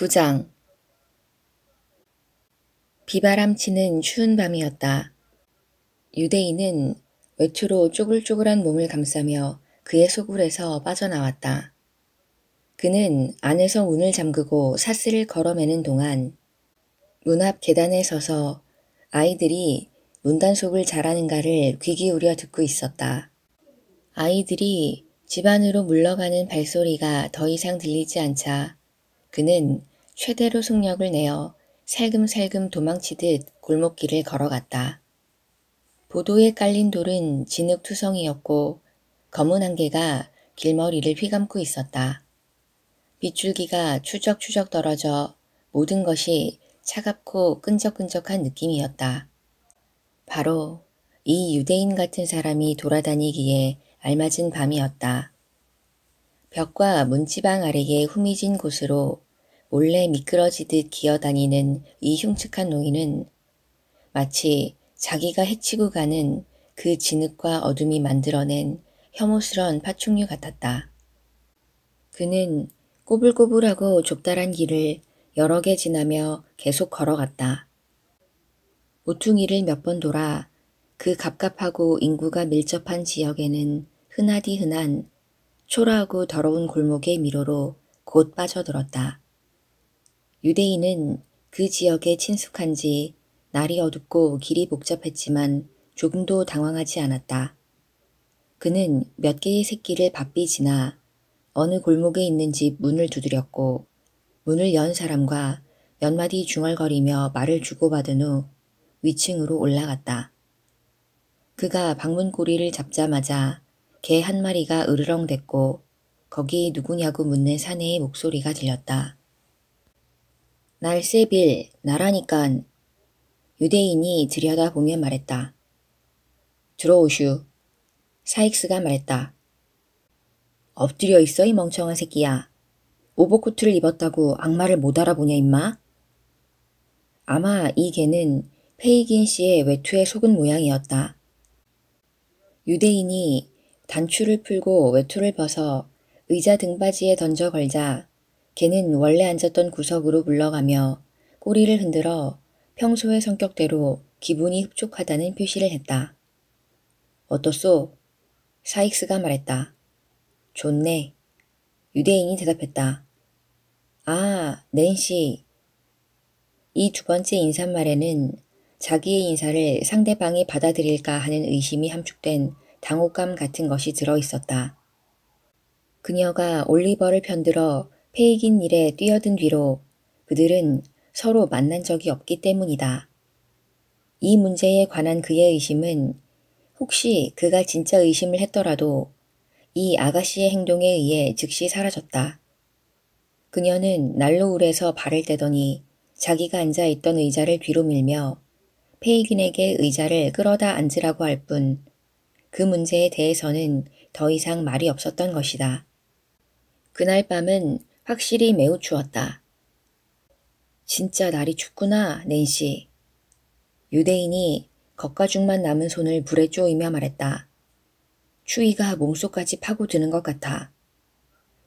9장 비바람 치는 추운 밤이었다. 유대인은 외투로 쪼글쪼글한 몸을 감싸며 그의 소굴에서 빠져나왔다. 그는 안에서 문을 잠그고 사슬을 걸어매는 동안 문 앞 계단에 서서 아이들이 문단속을 잘하는가를 귀 기울여 듣고 있었다. 아이들이 집안으로 물러가는 발소리가 더 이상 들리지 않자 그는 최대로 속력을 내어 살금살금 도망치듯 골목길을 걸어갔다. 보도에 깔린 돌은 진흙투성이었고 검은 안개가 길머리를 휘감고 있었다. 빗줄기가 추적추적 떨어져 모든 것이 차갑고 끈적끈적한 느낌이었다. 바로 이 유대인 같은 사람이 돌아다니기에 알맞은 밤이었다. 벽과 문지방 아래의 후미진 곳으로 몰래 미끄러지듯 기어다니는 이 흉측한 노인은 마치 자기가 해치고 가는 그 진흙과 어둠이 만들어낸 혐오스런 파충류 같았다. 그는 꼬불꼬불하고 좁다란 길을 여러 개 지나며 계속 걸어갔다. 모퉁이를 몇 번 돌아 그 갑갑하고 인구가 밀접한 지역에는 흔하디 흔한 초라하고 더러운 골목의 미로로 곧 빠져들었다. 유대인은 그 지역에 친숙한 지 날이 어둡고 길이 복잡했지만 조금도 당황하지 않았다. 그는 몇 개의 새끼를 바삐 지나 어느 골목에 있는 집 문을 두드렸고 문을 연 사람과 몇 마디 중얼거리며 말을 주고받은 후 위층으로 올라갔다. 그가 방문 고리를 잡자마자 개 한 마리가 으르렁댔고 거기 누구냐고 묻는 사내의 목소리가 들렸다. 날세빌 나라니깐 유대인이 들여다보며 말했다. 들어오슈. 사익스가 말했다. 엎드려 있어 이 멍청한 새끼야. 오버코트를 입었다고 악마를 못 알아보냐 임마? 아마 이 개는 페이긴 씨의 외투에 속은 모양이었다. 유대인이 단추를 풀고 외투를 벗어 의자 등받이에 던져 걸자 개는 원래 앉았던 구석으로 물러가며 꼬리를 흔들어 평소의 성격대로 기분이 흡족하다는 표시를 했다. 어떻소? 사익스가 말했다. 좋네. 유대인이 대답했다. 아, 낸시. 이 두 번째 인사말에는 자기의 인사를 상대방이 받아들일까 하는 의심이 함축된 당혹감 같은 것이 들어 있었다. 그녀가 올리버를 편들어 페이긴 일에 뛰어든 뒤로 그들은 서로 만난 적이 없기 때문이다. 이 문제에 관한 그의 의심은 혹시 그가 진짜 의심을 했더라도 이 아가씨의 행동에 의해 즉시 사라졌다. 그녀는 난로울에서 발을 떼더니 자기가 앉아 있던 의자를 뒤로 밀며 페이긴에게 의자를 끌어다 앉으라고 할 뿐 그 문제에 대해서는 더 이상 말이 없었던 것이다. 그날 밤은 확실히 매우 추웠다. 진짜 날이 춥구나, 낸시. 유대인이 겉가죽만 남은 손을 불에 쪼이며 말했다. 추위가 몸속까지 파고드는 것 같아.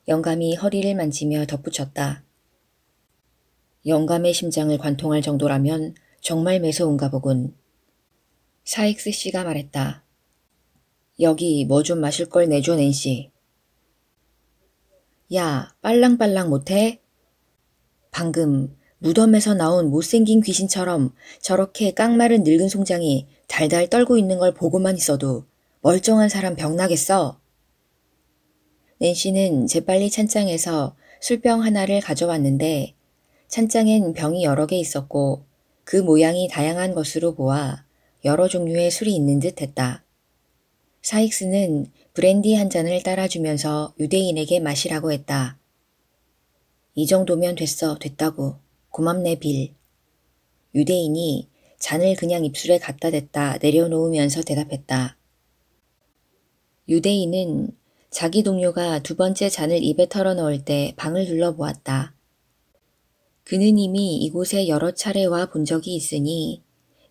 영감이 허리를 만지며 덧붙였다. 영감의 심장을 관통할 정도라면 정말 매서운가 보군. 사익스 씨가 말했다. 여기 뭐 좀 마실 걸 내줘, 낸시. 야, 빨랑빨랑 못해? 방금 무덤에서 나온 못생긴 귀신처럼 저렇게 깡마른 늙은 송장이 달달 떨고 있는 걸 보고만 있어도 멀쩡한 사람 병나겠어. 낸시는 재빨리 찬장에서 술병 하나를 가져왔는데 찬장엔 병이 여러 개 있었고 그 모양이 다양한 것으로 보아 여러 종류의 술이 있는 듯 했다. 사익스는 브랜디 한 잔을 따라주면서 유대인에게 마시라고 했다. 이 정도면 됐어, 됐다고. 고맙네, 빌. 유대인이 잔을 그냥 입술에 갖다 댔다 내려놓으면서 대답했다. 유대인은 자기 동료가 두 번째 잔을 입에 털어넣을 때 방을 둘러보았다. 그는 이미 이곳에 여러 차례 와 본 적이 있으니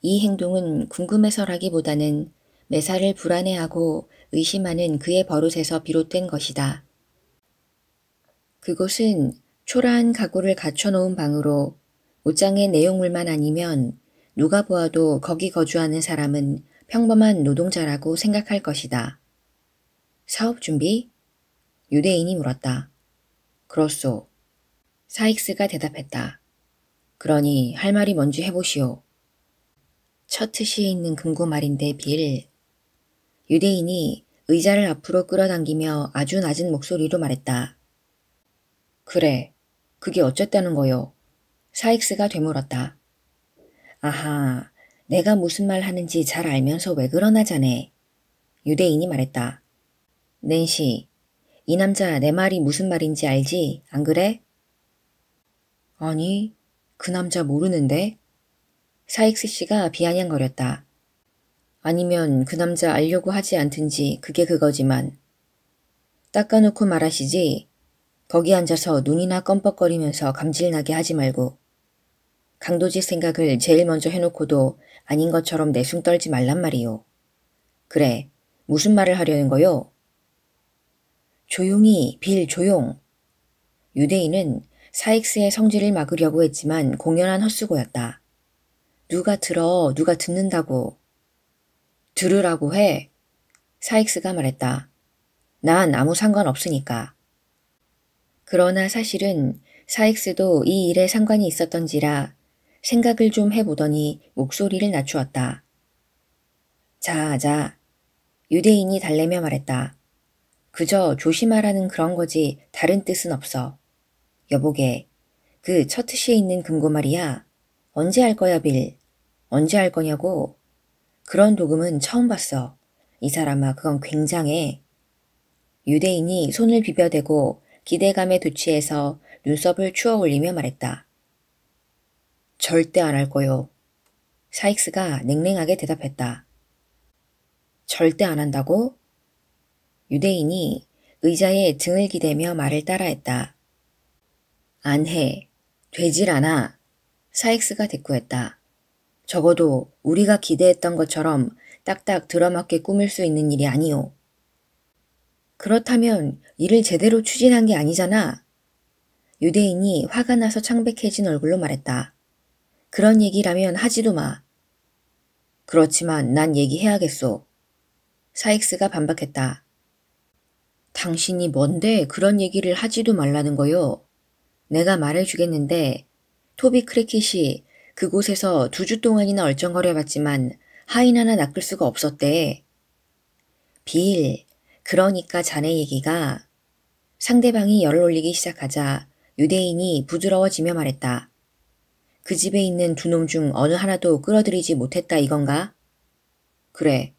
이 행동은 궁금해서라기보다는 매사를 불안해하고 의심하는 그의 버릇에서 비롯된 것이다. 그곳은 초라한 가구를 갖춰놓은 방으로 옷장의 내용물만 아니면 누가 보아도 거기 거주하는 사람은 평범한 노동자라고 생각할 것이다. 사업 준비? 유대인이 물었다. 그렇소. 사익스가 대답했다. 그러니 할 말이 뭔지 해보시오. 첫트시에 있는 금고 말인데 빌. 유대인이 의자를 앞으로 끌어당기며 아주 낮은 목소리로 말했다. 그래, 그게 어쨌다는 거요. 사익스가 되물었다. 아하, 내가 무슨 말 하는지 잘 알면서 왜 그러나 자네. 유대인이 말했다. 낸시, 이 남자 내 말이 무슨 말인지 알지? 안 그래? 아니, 그 남자 모르는데? 사익스 씨가 비아냥거렸다. 아니면 그 남자 알려고 하지 않든지 그게 그거지만 닦아놓고 말하시지 거기 앉아서 눈이나 껌뻑거리면서 감질나게 하지 말고 강도지 생각을 제일 먼저 해놓고도 아닌 것처럼 내숭 떨지 말란 말이요. 그래, 무슨 말을 하려는 거요? 조용히, 빌 조용. 유대인은 사익스의 성질을 막으려고 했지만 공연한 헛수고였다. 누가 들어, 누가 듣는다고. 들으라고 해. 사익스가 말했다. 난 아무 상관 없으니까. 그러나 사실은 사익스도 이 일에 상관이 있었던지라 생각을 좀 해보더니 목소리를 낮추었다. 자, 자. 유대인이 달래며 말했다. 그저 조심하라는 그런 거지 다른 뜻은 없어. 여보게, 그 처트시에 있는 금고 말이야. 언제 할 거야, 빌? 언제 할 거냐고? 그런 도금은 처음 봤어. 이 사람아, 그건 굉장해. 유대인이 손을 비벼대고 기대감에 도취해서 눈썹을 추어 올리며 말했다. 절대 안 할 거요. 사익스가 냉랭하게 대답했다. 절대 안 한다고? 유대인이 의자에 등을 기대며 말을 따라했다. 안 해. 되질 않아. 사익스가 대꾸했다. 적어도 우리가 기대했던 것처럼 딱딱 들어맞게 꾸밀 수 있는 일이 아니오. 그렇다면 일을 제대로 추진한 게 아니잖아. 유대인이 화가 나서 창백해진 얼굴로 말했다. 그런 얘기라면 하지도 마. 그렇지만 난 얘기해야겠소. 사익스가 반박했다. 당신이 뭔데 그런 얘기를 하지도 말라는 거요? 내가 말해주겠는데 토비 크래킷이 그곳에서 두 주 동안이나 얼쩡거려 봤지만 하인 하나 낚을 수가 없었대. 빌, 그러니까 자네 얘기가 상대방이 열을 올리기 시작하자 유대인이 부드러워지며 말했다. 그 집에 있는 두 놈 중 어느 하나도 끌어들이지 못했다 이건가? 그래,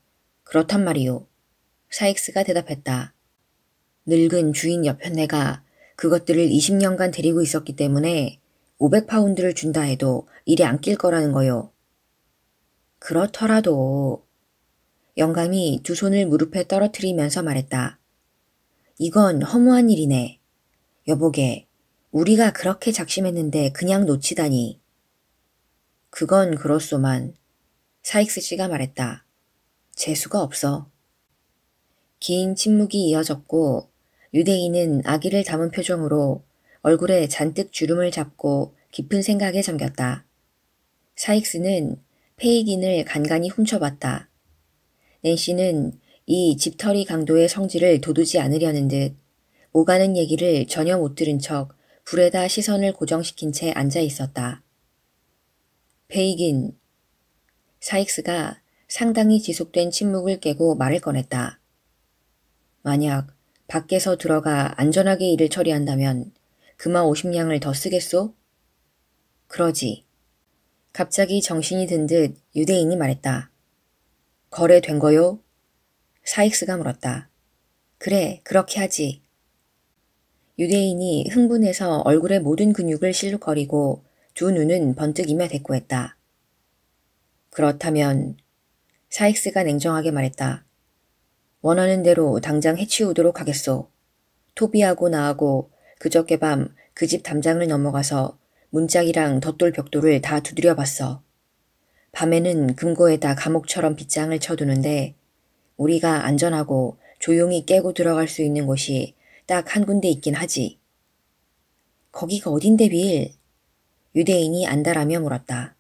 그렇단 말이오. 사익스가 대답했다. 늙은 주인 옆에 내가 그것들을 20년간 데리고 있었기 때문에 500파운드를 준다 해도 일이 안 낄 거라는 거요. 그렇더라도 영감이 두 손을 무릎에 떨어뜨리면서 말했다. 이건 허무한 일이네. 여보게, 우리가 그렇게 작심했는데 그냥 놓치다니. 그건 그렇소만. 사익스 씨가 말했다. 재수가 없어. 긴 침묵이 이어졌고 유대인은 아기를 담은 표정으로 얼굴에 잔뜩 주름을 잡고 깊은 생각에 잠겼다. 사익스는 페이긴을 간간히 훔쳐봤다. 낸시는 이 집털이 강도의 성질을 도두지 않으려는 듯 오가는 얘기를 전혀 못 들은 척 불에다 시선을 고정시킨 채 앉아 있었다. 페이긴. 사익스가 상당히 지속된 침묵을 깨고 말을 꺼냈다. 만약 밖에서 들어가 안전하게 일을 처리한다면 그화 50냥을 더 쓰겠소? 그러지. 갑자기 정신이 든 듯 유대인이 말했다. 거래된 거요? 사익스가 물었다. 그래, 그렇게 하지. 유대인이 흥분해서 얼굴의 모든 근육을 실룩거리고 두 눈은 번뜩이며 대꾸했다. 그렇다면 사익스가 냉정하게 말했다. 원하는 대로 당장 해치우도록 하겠소. 토비하고 나하고 그저께 밤 그 집 담장을 넘어가서 문짝이랑 덧돌 벽돌을 다 두드려 봤어. 밤에는 금고에다 감옥처럼 빗장을 쳐두는데 우리가 안전하고 조용히 깨고 들어갈 수 있는 곳이 딱 한 군데 있긴 하지. 거기가 어딘데 빌? 유대인이 안다라며 물었다.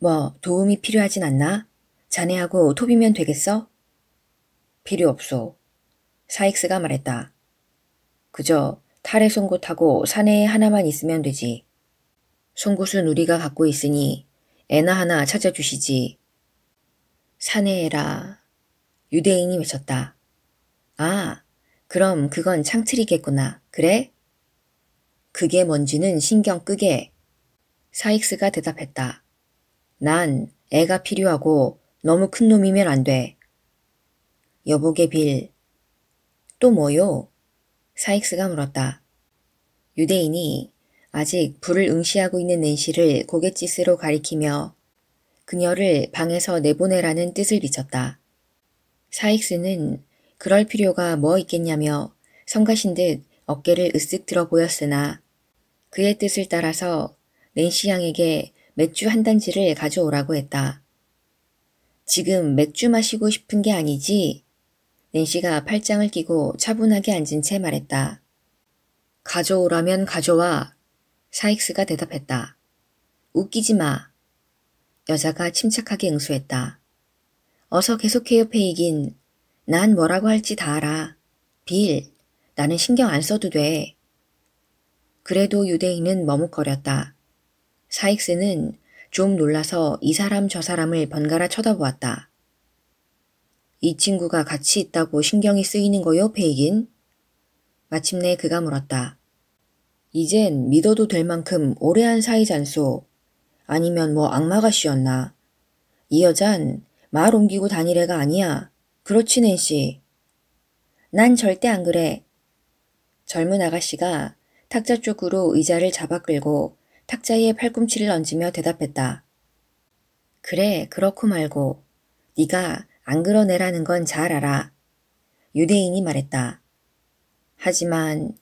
뭐 도움이 필요하진 않나? 자네하고 톱이면 되겠어? 필요 없소. 사익스가 말했다. 그저 탈의 송곳하고 사내에 하나만 있으면 되지. 송곳은 우리가 갖고 있으니 애나 하나 찾아주시지. 사내에라. 유대인이 외쳤다. 아, 그럼 그건 창틀이겠구나. 그래? 그게 뭔지는 신경 끄게. 사익스가 대답했다. 난 애가 필요하고 너무 큰 놈이면 안 돼. 여보게 빌. 또 뭐요? 사익스가 물었다. 유대인이 아직 불을 응시하고 있는 낸시를 고갯짓으로 가리키며 그녀를 방에서 내보내라는 뜻을 비쳤다. 사익스는 그럴 필요가 뭐 있겠냐며 성가신 듯 어깨를 으쓱 들어 보였으나 그의 뜻을 따라서 낸시 양에게 맥주 한 단지를 가져오라고 했다. 지금 맥주 마시고 싶은 게 아니지 낸시가 팔짱을 끼고 차분하게 앉은 채 말했다. 가져오라면 가져와. 사익스가 대답했다. 웃기지 마. 여자가 침착하게 응수했다. 어서 계속해요, 페이긴. 난 뭐라고 할지 다 알아. 빌, 나는 신경 안 써도 돼. 그래도 유대인은 머뭇거렸다. 사익스는 좀 놀라서 이 사람 저 사람을 번갈아 쳐다보았다. 이 친구가 같이 있다고 신경이 쓰이는 거요, 페이긴? 마침내 그가 물었다. 이젠 믿어도 될 만큼 오래한 사이잔소. 아니면 뭐 악마가 씌었나. 이 여잔 말 옮기고 다닐 애가 아니야. 그렇지, 낸씨난 절대 안 그래. 젊은 아가씨가 탁자 쪽으로 의자를 잡아 끌고 탁자에 팔꿈치를 얹으며 대답했다. 그래, 그렇고 말고. 네가 안 그러내라는 건 잘 알아. 유대인이 말했다. 하지만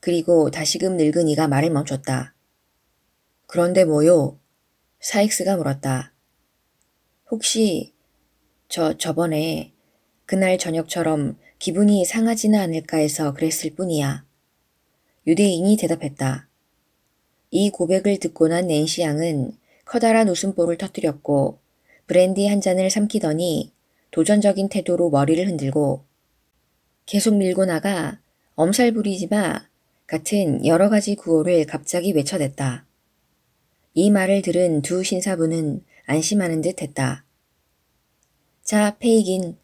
그리고 다시금 늙은이가 말을 멈췄다. 그런데 뭐요? 사익스가 물었다. 혹시 저 저번에 그날 저녁처럼 기분이 상하지는 않을까 해서 그랬을 뿐이야. 유대인이 대답했다. 이 고백을 듣고 난 낸시 양은 커다란 웃음보를 터뜨렸고 브랜디 한 잔을 삼키더니 도전적인 태도로 머리를 흔들고 계속 밀고 나가 엄살 부리지 마 같은 여러 가지 구호를 갑자기 외쳐댔다. 이 말을 들은 두 신사부는 안심하는 듯 했다. 자, 페이긴.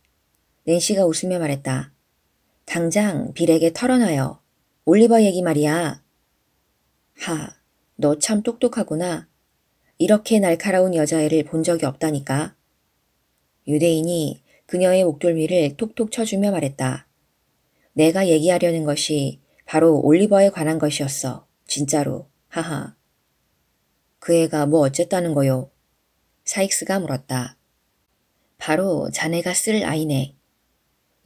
낸시가 웃으며 말했다. 당장 빌에게 털어놔요. 올리버 얘기 말이야. 하, 너 참 똑똑하구나. 이렇게 날카로운 여자애를 본 적이 없다니까. 유대인이 그녀의 목덜미를 톡톡 쳐주며 말했다. 내가 얘기하려는 것이 바로 올리버에 관한 것이었어. 진짜로. 하하. 그 애가 뭐 어쨌다는 거요? 사익스가 물었다. 바로 자네가 쓸 아이네.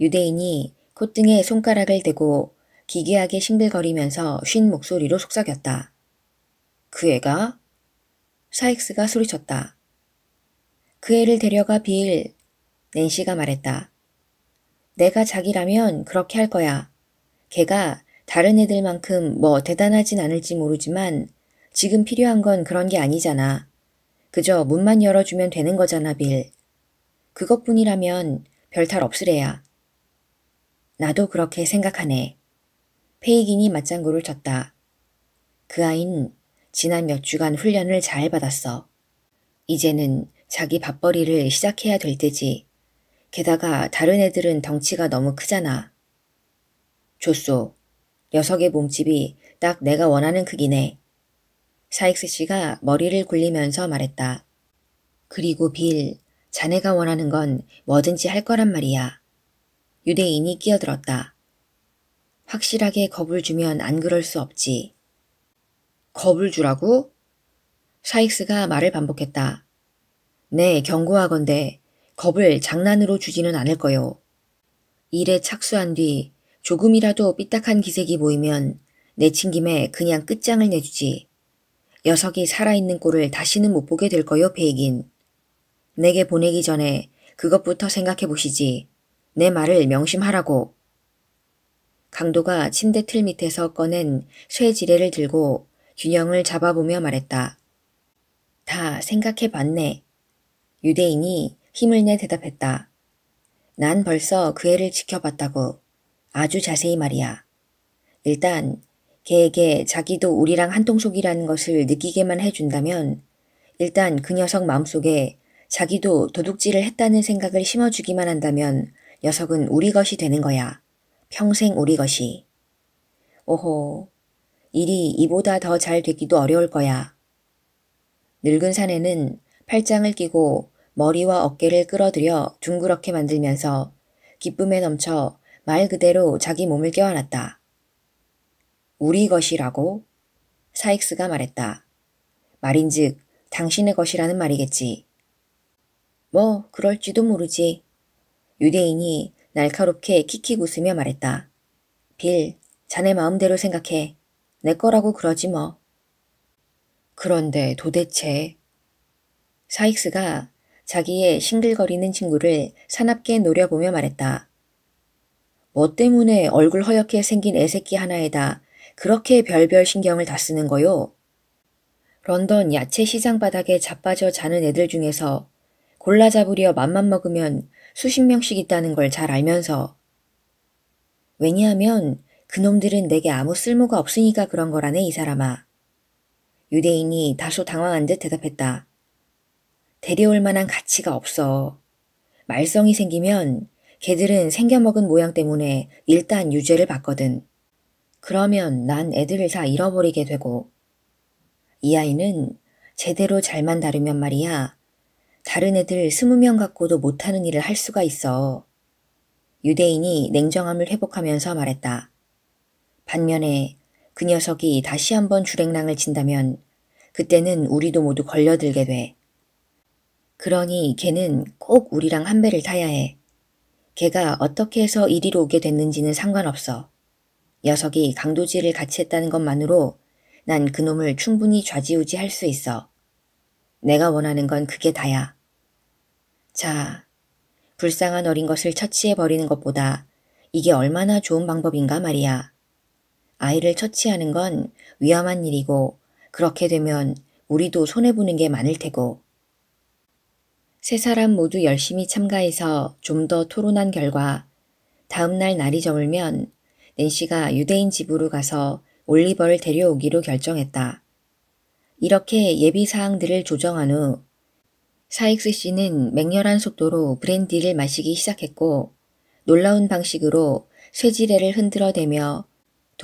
유대인이 콧등에 손가락을 대고 기괴하게 심글거리면서쉰 목소리로 속삭였다. 그 애가? 사익스가 소리쳤다. 그 애를 데려가 빌, 낸시가 말했다. 내가 자기라면 그렇게 할 거야. 걔가 다른 애들만큼 뭐 대단하진 않을지 모르지만 지금 필요한 건 그런 게 아니잖아. 그저 문만 열어주면 되는 거잖아, 빌. 그것뿐이라면 별 탈 없으래야. 나도 그렇게 생각하네. 페이긴이 맞장구를 쳤다. 그아이는 지난 몇 주간 훈련을 잘 받았어. 이제는 자기 밥벌이를 시작해야 될 때지. 게다가 다른 애들은 덩치가 너무 크잖아. 줬소. 녀석의 몸집이 딱 내가 원하는 크기네. 사익스 씨가 머리를 굴리면서 말했다. 그리고 빌, 자네가 원하는 건 뭐든지 할 거란 말이야. 유대인이 끼어들었다. 확실하게 겁을 주면 안 그럴 수 없지. 겁을 주라고? 사익스가 말을 반복했다. 네, 경고하건대 겁을 장난으로 주지는 않을 거요. 일에 착수한 뒤 조금이라도 삐딱한 기색이 보이면 내친 김에 그냥 끝장을 내주지. 녀석이 살아있는 꼴을 다시는 못 보게 될 거요, 베이긴. 내게 보내기 전에 그것부터 생각해 보시지. 내 말을 명심하라고. 강도가 침대 틀 밑에서 꺼낸 쇠 지뢰를 들고 균형을 잡아보며 말했다. 다 생각해 봤네. 유대인이 힘을 내 대답했다. 난 벌써 그 애를 지켜봤다고. 아주 자세히 말이야. 일단 걔에게 자기도 우리랑 한통속이라는 것을 느끼게만 해준다면 일단 그 녀석 마음속에 자기도 도둑질을 했다는 생각을 심어주기만 한다면 녀석은 우리 것이 되는 거야. 평생 우리 것이. 오호, 일이 이보다 더 잘 되기도 어려울 거야. 늙은 사내는 팔짱을 끼고 머리와 어깨를 끌어들여 둥그렇게 만들면서 기쁨에 넘쳐 말 그대로 자기 몸을 껴안았다. 우리 것이라고? 사익스가 말했다. 말인즉 당신의 것이라는 말이겠지. 뭐 그럴지도 모르지. 유대인이 날카롭게 킥킥 웃으며 말했다. 빌, 자네 마음대로 생각해. 내 거라고 그러지 뭐. 그런데 도대체 사익스가 자기의 싱글거리는 친구를 사납게 노려보며 말했다. 뭐 때문에 얼굴 허옇게 생긴 애새끼 하나에다 그렇게 별별 신경을 다 쓰는 거요? 런던 야채 시장 바닥에 자빠져 자는 애들 중에서 골라 잡으려 맘만 먹으면 수십 명씩 있다는 걸 잘 알면서. 왜냐하면 그놈들은 내게 아무 쓸모가 없으니까 그런 거라네 이 사람아. 유대인이 다소 당황한 듯 대답했다. 데려올 만한 가치가 없어. 말썽이 생기면 개들은 생겨먹은 모양 때문에 일단 유죄를 받거든. 그러면 난 애들을 다 잃어버리게 되고. 이 아이는 제대로 잘만 다루면 말이야. 다른 애들 스무 명 갖고도 못하는 일을 할 수가 있어. 유대인이 냉정함을 회복하면서 말했다. 반면에 그 녀석이 다시 한번 주랭랑을 친다면 그때는 우리도 모두 걸려들게 돼. 그러니 걔는 꼭 우리랑 한 배를 타야 해. 걔가 어떻게 해서 이리로 오게 됐는지는 상관없어. 녀석이 강도질을 같이 했다는 것만으로 난 그놈을 충분히 좌지우지 할 수 있어. 내가 원하는 건 그게 다야. 자, 불쌍한 어린 것을 처치해버리는 것보다 이게 얼마나 좋은 방법인가 말이야. 아이를 처치하는 건 위험한 일이고 그렇게 되면 우리도 손해보는 게 많을 테고. 세 사람 모두 열심히 참가해서 좀 더 토론한 결과 다음날 날이 저물면 낸시가 유대인 집으로 가서 올리버를 데려오기로 결정했다. 이렇게 예비 사항들을 조정한 후 사익스 씨는 맹렬한 속도로 브랜디를 마시기 시작했고 놀라운 방식으로 쇠지레를 흔들어대며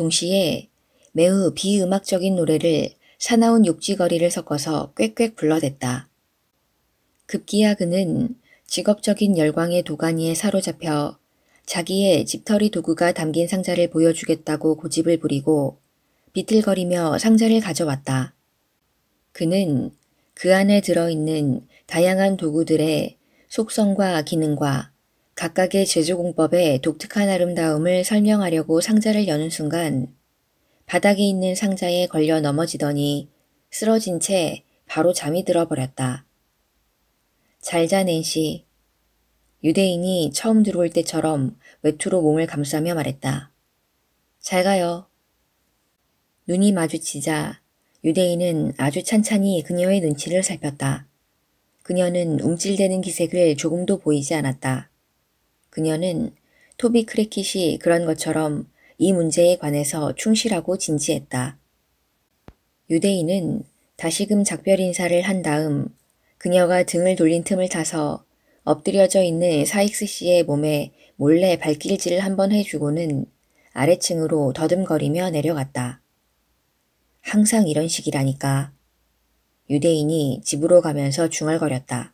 동시에 매우 비음악적인 노래를 사나운 욕지거리를 섞어서 꽥꽥 불러댔다. 급기야 그는 직업적인 열광의 도가니에 사로잡혀 자기의 집털이 도구가 담긴 상자를 보여주겠다고 고집을 부리고 비틀거리며 상자를 가져왔다. 그는 그 안에 들어있는 다양한 도구들의 속성과 기능과 각각의 제조공법의 독특한 아름다움을 설명하려고 상자를 여는 순간 바닥에 있는 상자에 걸려 넘어지더니 쓰러진 채 바로 잠이 들어버렸다. 잘자 낸시. 유대인이 처음 들어올 때처럼 외투로 몸을 감싸며 말했다. 잘 가요. 눈이 마주치자 유대인은 아주 찬찬히 그녀의 눈치를 살폈다. 그녀는 움찔대는 기색을 조금도 보이지 않았다. 그녀는 토비 크래킷이 그런 것처럼 이 문제에 관해서 충실하고 진지했다. 유대인은 다시금 작별 인사를 한 다음 그녀가 등을 돌린 틈을 타서 엎드려져 있는 사익스 씨의 몸에 몰래 발길질을 한번 해주고는 아래층으로 더듬거리며 내려갔다. 항상 이런 식이라니까. 유대인이 집으로 가면서 중얼거렸다.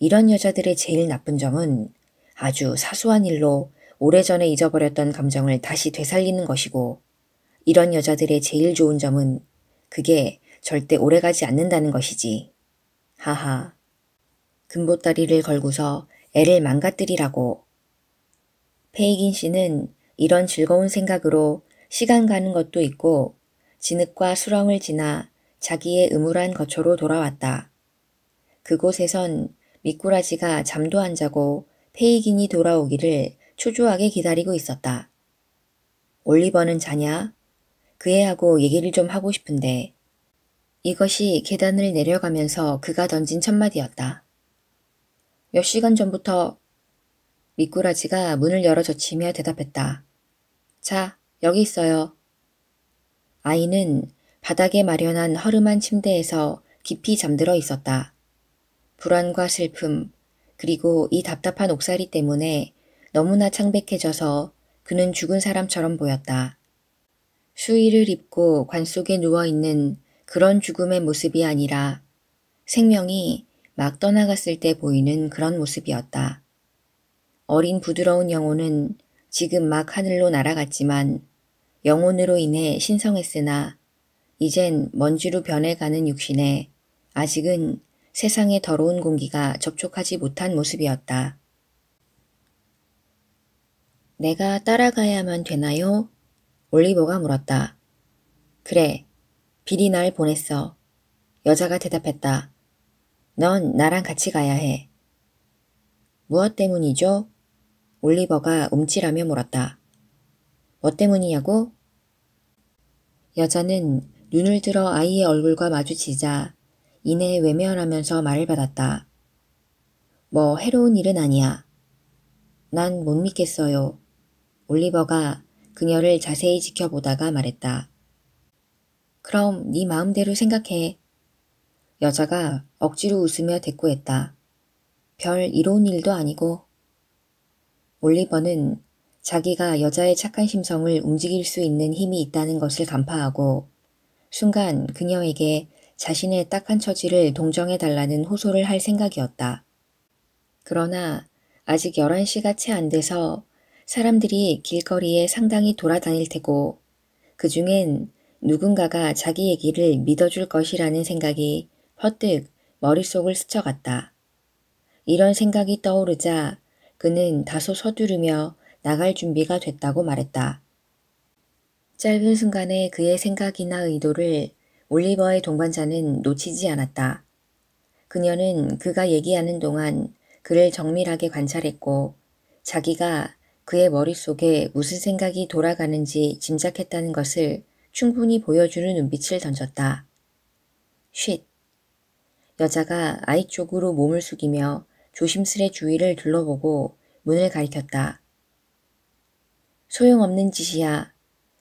이런 여자들의 제일 나쁜 점은 아주 사소한 일로 오래전에 잊어버렸던 감정을 다시 되살리는 것이고 이런 여자들의 제일 좋은 점은 그게 절대 오래가지 않는다는 것이지. 하하. 금보따리를 걸고서 애를 망가뜨리라고. 페이긴 씨는 이런 즐거운 생각으로 시간 가는 것도 있고 진흙과 수렁을 지나 자기의 음울한 거처로 돌아왔다. 그곳에선 미꾸라지가 잠도 안 자고 페이긴이 돌아오기를 초조하게 기다리고 있었다. 올리버는 자냐? 그 애하고 얘기를 좀 하고 싶은데 이것이 계단을 내려가면서 그가 던진 첫마디였다. 몇 시간 전부터 미꾸라지가 문을 열어 젖히며 대답했다. 자, 여기 있어요. 아이는 바닥에 마련한 허름한 침대에서 깊이 잠들어 있었다. 불안과 슬픔, 그리고 이 답답한 옥살이 때문에 너무나 창백해져서 그는 죽은 사람처럼 보였다. 수의를 입고 관 속에 누워있는 그런 죽음의 모습이 아니라 생명이 막 떠나갔을 때 보이는 그런 모습이었다. 어린 부드러운 영혼은 지금 막 하늘로 날아갔지만 영혼으로 인해 신성했으나 이젠 먼지로 변해가는 육신에 아직은 세상의 더러운 공기가 접촉하지 못한 모습이었다. 내가 따라가야만 되나요? 올리버가 물었다. 그래. 비이날 보냈어. 여자가 대답했다. 넌 나랑 같이 가야 해. 무엇 때문이죠? 올리버가 움찔하며 물었다. 뭐 때문이냐고? 여자는 눈을 들어 아이의 얼굴과 마주치자 이내 외면하면서 말을 받았다. 뭐 해로운 일은 아니야. 난 못 믿겠어요. 올리버가 그녀를 자세히 지켜보다가 말했다. 그럼 네 마음대로 생각해. 여자가 억지로 웃으며 대꾸했다. 별 이로운 일도 아니고. 올리버는 자기가 여자의 착한 심성을 움직일 수 있는 힘이 있다는 것을 간파하고 순간 그녀에게 자신의 딱한 처지를 동정해 달라는 호소를 할 생각이었다. 그러나 아직 11시가 채 안 돼서 사람들이 길거리에 상당히 돌아다닐 테고 그 중엔 누군가가 자기 얘기를 믿어줄 것이라는 생각이 퍼뜩 머릿속을 스쳐갔다. 이런 생각이 떠오르자 그는 다소 서두르며 나갈 준비가 됐다고 말했다. 짧은 순간에 그의 생각이나 의도를 올리버의 동반자는 놓치지 않았다. 그녀는 그가 얘기하는 동안 그를 정밀하게 관찰했고 자기가 그의 머릿속에 무슨 생각이 돌아가는지 짐작했다는 것을 충분히 보여주는 눈빛을 던졌다. 쉿. 여자가 아이 쪽으로 몸을 숙이며 조심스레 주위를 둘러보고 문을 가리켰다. 소용없는 짓이야.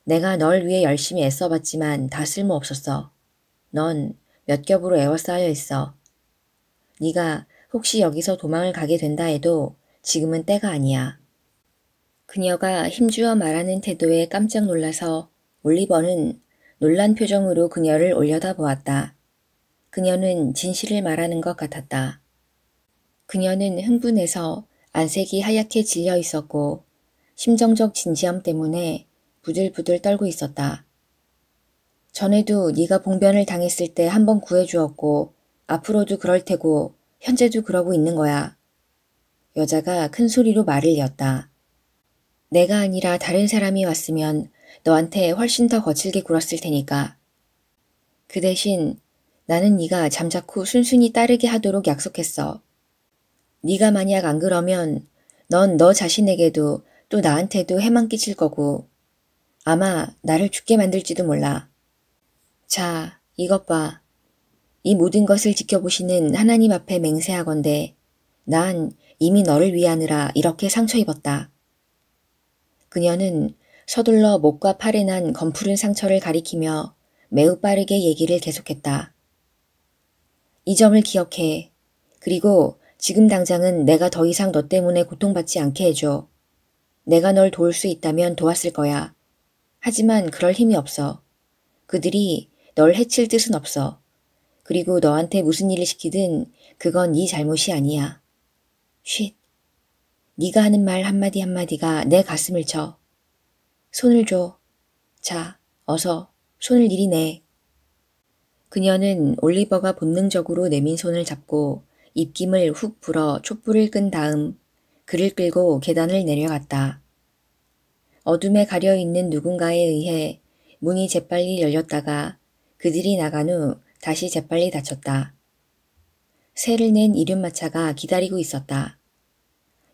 내가 널 위해 열심히 애써봤지만 다 쓸모없었어. 넌몇 겹으로 에워싸여 있어. 네가 혹시 여기서 도망을 가게 된다 해도 지금은 때가 아니야. 그녀가 힘주어 말하는 태도에 깜짝 놀라서 올리버는 놀란 표정으로 그녀를 올려다보았다. 그녀는 진실을 말하는 것 같았다. 그녀는 흥분해서 안색이 하얗게 질려 있었고 심정적 진지함 때문에 부들부들 떨고 있었다. 전에도 네가 봉변을 당했을 때 한 번 구해주었고 앞으로도 그럴 테고 현재도 그러고 있는 거야. 여자가 큰 소리로 말을 이었다. 내가 아니라 다른 사람이 왔으면 너한테 훨씬 더 거칠게 굴었을 테니까. 그 대신 나는 네가 잠자코 순순히 따르게 하도록 약속했어. 네가 만약 안 그러면 넌 너 자신에게도 또 나한테도 해만 끼칠 거고 아마 나를 죽게 만들지도 몰라. 자, 이것 봐. 이 모든 것을 지켜보시는 하나님 앞에 맹세하건대 난 이미 너를 위하느라 이렇게 상처 입었다. 그녀는 서둘러 목과 팔에 난 검푸른 상처를 가리키며 매우 빠르게 얘기를 계속했다. 이 점을 기억해. 그리고 지금 당장은 내가 더 이상 너 때문에 고통받지 않게 해줘. 내가 널 도울 수 있다면 도왔을 거야. 하지만 그럴 힘이 없어. 그들이 널 해칠 뜻은 없어. 그리고 너한테 무슨 일을 시키든 그건 네 잘못이 아니야. 쉿. 네가 하는 말 한마디 한마디가 내 가슴을 쳐. 손을 줘. 자, 어서 손을 이리 내. 그녀는 올리버가 본능적으로 내민 손을 잡고 입김을 훅 불어 촛불을 끈 다음 그를 끌고 계단을 내려갔다. 어둠에 가려 있는 누군가에 의해 문이 재빨리 열렸다가 그들이 나간 후 다시 재빨리 다쳤다. 새를 낸 이륜마차가 기다리고 있었다.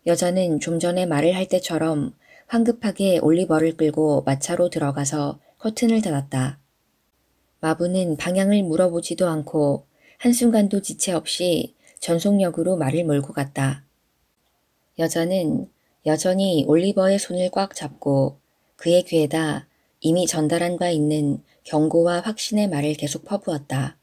여자는 좀 전에 말을 할 때처럼 황급하게 올리버를 끌고 마차로 들어가서 커튼을 닫았다. 마부는 방향을 물어보지도 않고 한순간도 지체 없이 전속력으로 말을 몰고 갔다. 여자는 여전히 올리버의 손을 꽉 잡고 그의 귀에다 이미 전달한 바 있는 경고와 확신의 말을 계속 퍼부었다.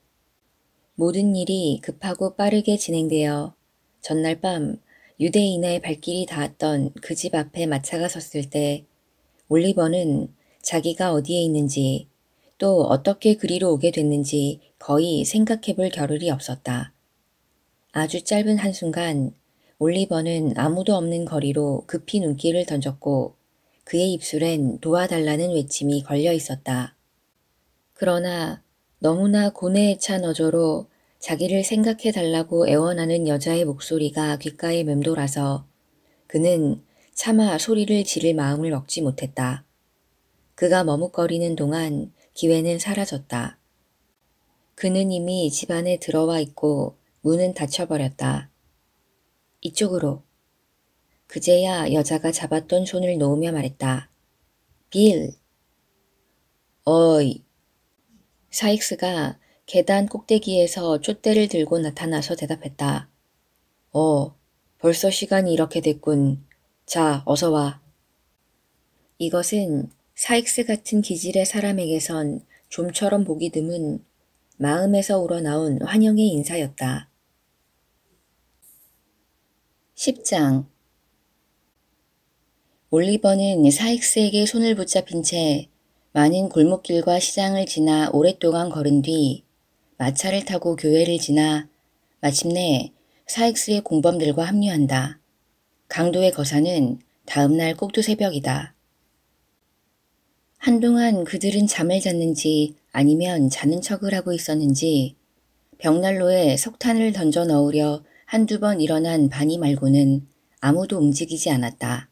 모든 일이 급하고 빠르게 진행되어 전날 밤 유대인의 발길이 닿았던 그 집 앞에 마차가 섰을 때 올리버는 자기가 어디에 있는지 또 어떻게 그리로 오게 됐는지 거의 생각해 볼 겨를이 없었다. 아주 짧은 한순간 올리버는 아무도 없는 거리로 급히 눈길을 던졌고 그의 입술엔 도와달라는 외침이 걸려 있었다. 그러나 너무나 고뇌에 찬 어조로 자기를 생각해 달라고 애원하는 여자의 목소리가 귓가에 맴돌아서 그는 차마 소리를 지를 마음을 먹지 못했다. 그가 머뭇거리는 동안 기회는 사라졌다. 그는 이미 집 안에 들어와 있고 문은 닫혀버렸다. 이쪽으로. 그제야 여자가 잡았던 손을 놓으며 말했다. 빌. 어이, 사익스가 계단 꼭대기에서 촛대를 들고 나타나서 대답했다. 어, 벌써 시간이 이렇게 됐군. 자, 어서 와. 이것은 사익스 같은 기질의 사람에게선 좀처럼 보기 드문 마음에서 우러나온 환영의 인사였다. 10장 올리버는 사익스에게 손을 붙잡힌 채 많은 골목길과 시장을 지나 오랫동안 걸은 뒤 마차를 타고 교회를 지나 마침내 사익스의 공범들과 합류한다. 강도의 거사는 다음날 꼭두 새벽이다. 한동안 그들은 잠을 잤는지 아니면 자는 척을 하고 있었는지 벽난로에 석탄을 던져 넣으려 한두 번 일어난 반이 말고는 아무도 움직이지 않았다.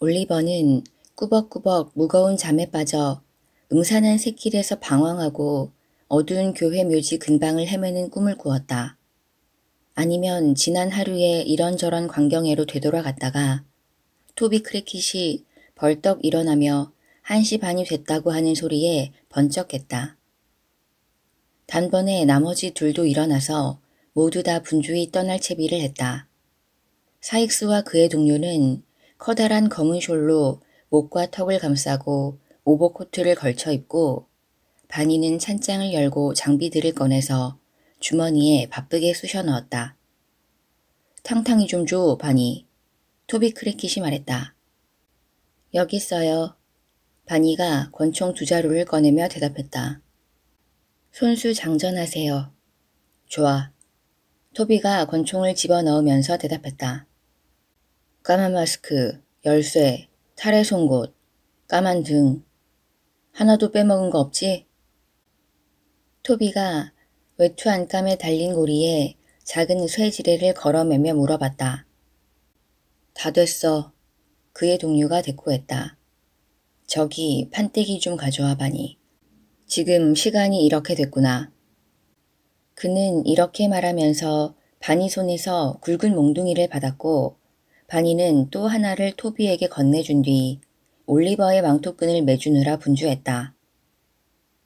올리버는 꾸벅꾸벅 무거운 잠에 빠져 음산한 새길에서 방황하고 어두운 교회 묘지 근방을 헤매는 꿈을 꾸었다. 아니면 지난 하루에 이런저런 광경애로 되돌아갔다가 토비 크래킷이 벌떡 일어나며 1시 반이 됐다고 하는 소리에 번쩍했다. 단번에 나머지 둘도 일어나서 모두 다 분주히 떠날 채비를 했다. 사익스와 그의 동료는 커다란 검은 숄로 목과 턱을 감싸고 오복코트를 걸쳐 입고 바니는 찬장을 열고 장비들을 꺼내서 주머니에 바쁘게 쑤셔 넣었다. 탕탕이 좀 줘, 바니. 토비 크리킷이 말했다. 여기 있어요. 바니가 권총 두 자루를 꺼내며 대답했다. 손수 장전하세요. 좋아. 토비가 권총을 집어넣으면서 대답했다. 까만 마스크, 열쇠, 탈의 송곳, 까만 등, 하나도 빼먹은 거 없지? 토비가 외투 안감에 달린 고리에 작은 쇠지레를 걸어매며 물어봤다. 다 됐어. 그의 동료가 대꾸했다. 저기 판때기 좀 가져와 봐니 지금 시간이 이렇게 됐구나. 그는 이렇게 말하면서 바니 손에서 굵은 몽둥이를 받았고 바니는 또 하나를 토비에게 건네준 뒤 올리버의 망토끈을 매주느라 분주했다.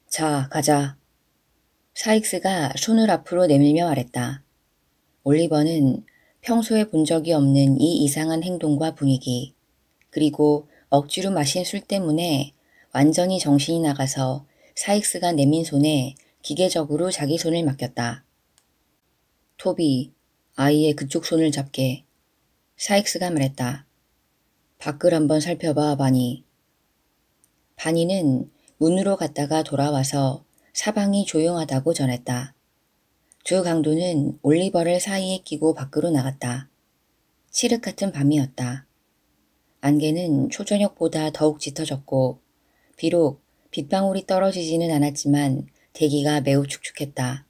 자, 가자. 사익스가 손을 앞으로 내밀며 말했다. 올리버는 평소에 본 적이 없는 이 이상한 행동과 분위기, 그리고 억지로 마신 술 때문에 완전히 정신이 나가서 사익스가 내민 손에 기계적으로 자기 손을 맡겼다. 토비, 아이의 그쪽 손을 잡게. 사익스가 말했다. 밖을 한번 살펴봐, 바니. 바니는 문으로 갔다가 돌아와서 사방이 조용하다고 전했다. 두 강도는 올리버를 사이에 끼고 밖으로 나갔다. 시륵 같은 밤이었다. 안개는 초저녁보다 더욱 짙어졌고 비록 빗방울이 떨어지지는 않았지만 대기가 매우 축축했다.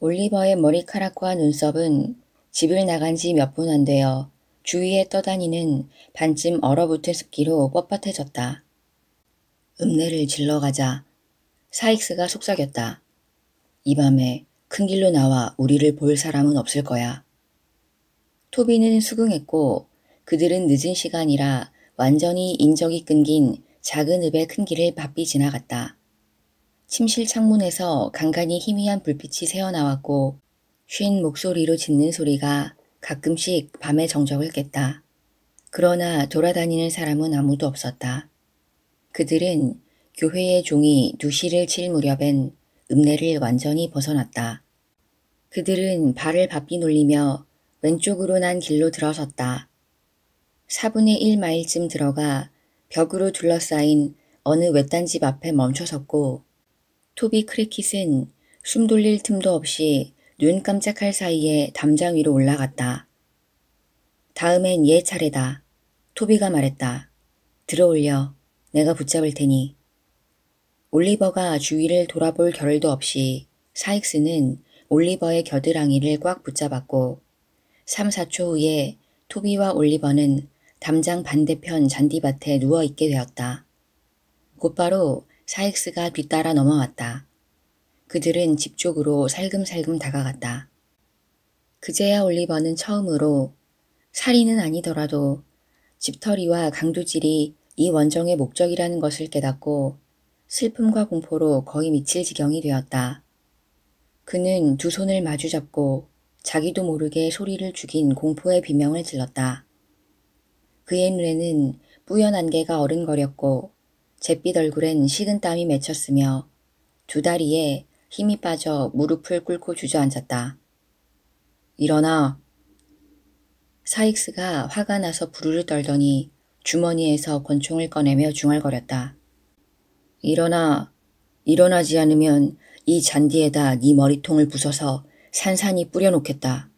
올리버의 머리카락과 눈썹은 집을 나간 지 몇 분 안 되어 주위에 떠다니는 반쯤 얼어붙은 습기로 뻣뻣해졌다. 읍내를 질러가자 사익스가 속삭였다. 이 밤에 큰 길로 나와 우리를 볼 사람은 없을 거야. 토비는 수긍했고 그들은 늦은 시간이라 완전히 인적이 끊긴 작은 읍의 큰 길을 바삐 지나갔다. 침실 창문에서 간간히 희미한 불빛이 새어나왔고 쉰 목소리로 짖는 소리가 가끔씩 밤의 정적을 깼다. 그러나 돌아다니는 사람은 아무도 없었다. 그들은 교회의 종이 두시를칠 무렵엔 읍내를 완전히 벗어났다. 그들은 발을 바삐 놀리며 왼쪽으로 난 길로 들어섰다. 4분의 1마일쯤 들어가 벽으로 둘러싸인 어느 외딴 집 앞에 멈춰섰고 토비 크레킷은 숨 돌릴 틈도 없이 눈 깜짝할 사이에 담장 위로 올라갔다. 다음엔 얘 차례다. 토비가 말했다. 들어올려. 내가 붙잡을 테니. 올리버가 주위를 돌아볼 겨를도 없이 사익스는 올리버의 겨드랑이를 꽉 붙잡았고 3, 4초 후에 토비와 올리버는 담장 반대편 잔디밭에 누워있게 되었다. 곧바로 사익스가 뒤따라 넘어왔다. 그들은 집 쪽으로 살금살금 다가갔다. 그제야 올리버는 처음으로 살인은 아니더라도 집털이와 강두질이이 원정의 목적이라는 것을 깨닫고 슬픔과 공포로 거의 미칠 지경이 되었다. 그는 두 손을 마주잡고 자기도 모르게 소리를 죽인 공포의 비명을 질렀다. 그의 눈에는 뿌연 안개가 어른거렸고 잿빛 얼굴엔 식은 땀이 맺혔으며 두 다리에 힘이 빠져 무릎을 꿇고 주저앉았다. 일어나. 사익스가 화가 나서 부르르 떨더니 주머니에서 권총을 꺼내며 중얼거렸다. 일어나. 일어나지 않으면 이 잔디에다 네 머리통을 부숴서 산산히 뿌려놓겠다.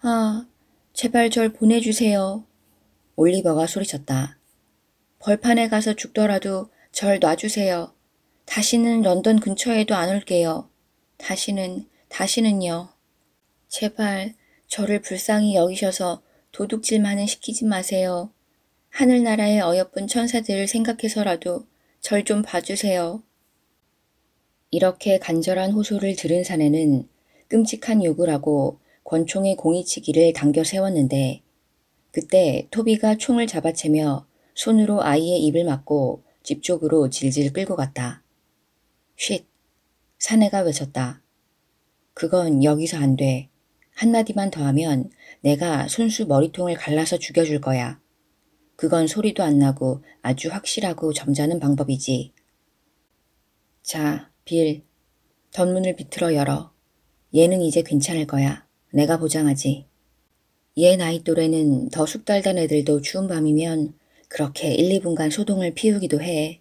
아, 제발 절 보내주세요. 올리버가 소리쳤다. 벌판에 가서 죽더라도 절 놔주세요. 다시는 런던 근처에도 안 올게요. 다시는, 다시는요. 제발 저를 불쌍히 여기셔서 도둑질만은 시키지 마세요. 하늘나라의 어여쁜 천사들을 생각해서라도 절 좀 봐주세요. 이렇게 간절한 호소를 들은 사내는 끔찍한 욕을 하고 권총의 공이치기를 당겨 세웠는데 그때 토비가 총을 잡아채며 손으로 아이의 입을 막고 집 쪽으로 질질 끌고 갔다. 쉿. 사내가 외쳤다. 그건 여기서 안 돼. 한마디만 더 하면 내가 손수 머리통을 갈라서 죽여줄 거야. 그건 소리도 안 나고 아주 확실하고 점잖은 방법이지. 자, 빌. 덧문을 비틀어 열어. 얘는 이제 괜찮을 거야. 내가 보장하지. 얘 나이 또래는 더 숙달된 애들도 추운 밤이면 그렇게 1, 2분간 소동을 피우기도 해.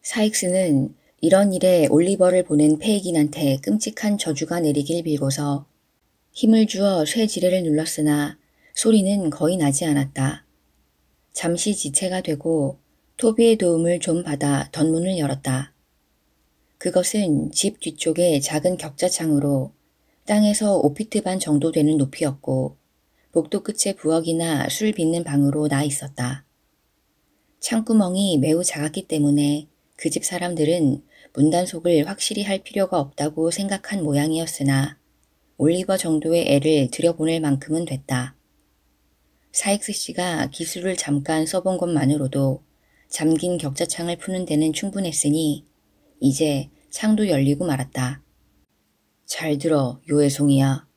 사익스는 이런 일에 올리버를 보낸 페이긴한테 끔찍한 저주가 내리길 빌고서 힘을 주어 쇠 지뢰를 눌렀으나 소리는 거의 나지 않았다. 잠시 지체가 되고 토비의 도움을 좀 받아 덧문을 열었다. 그것은 집 뒤쪽의 작은 격자창으로 땅에서 5피트 반 정도 되는 높이였고 복도 끝에 부엌이나 술 빚는 방으로 나 있었다. 창구멍이 매우 작았기 때문에 그 집 사람들은 문단속을 확실히 할 필요가 없다고 생각한 모양이었으나 올리버 정도의 애를 들여보낼 만큼은 됐다. 사익스 씨가 기술을 잠깐 써본 것만으로도 잠긴 격자창을 푸는 데는 충분했으니 이제 창도 열리고 말았다. 잘 들어, 요애송이야.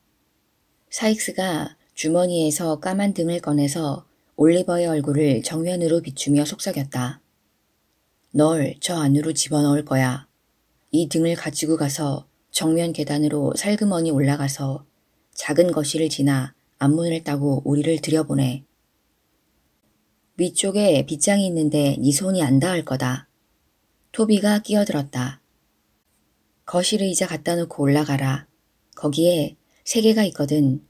사익스가 주머니에서 까만 등을 꺼내서 올리버의 얼굴을 정면으로 비추며 속삭였다. 널 저 안으로 집어넣을 거야. 이 등을 가지고 가서 정면 계단으로 살그머니 올라가서 작은 거실을 지나 앞문을 따고 우리를 들여보내. 위쪽에 빗장이 있는데 네 손이 안 닿을 거다. 토비가 끼어들었다. 거실 의자 갖다 놓고 올라가라. 거기에 세 개가 있거든.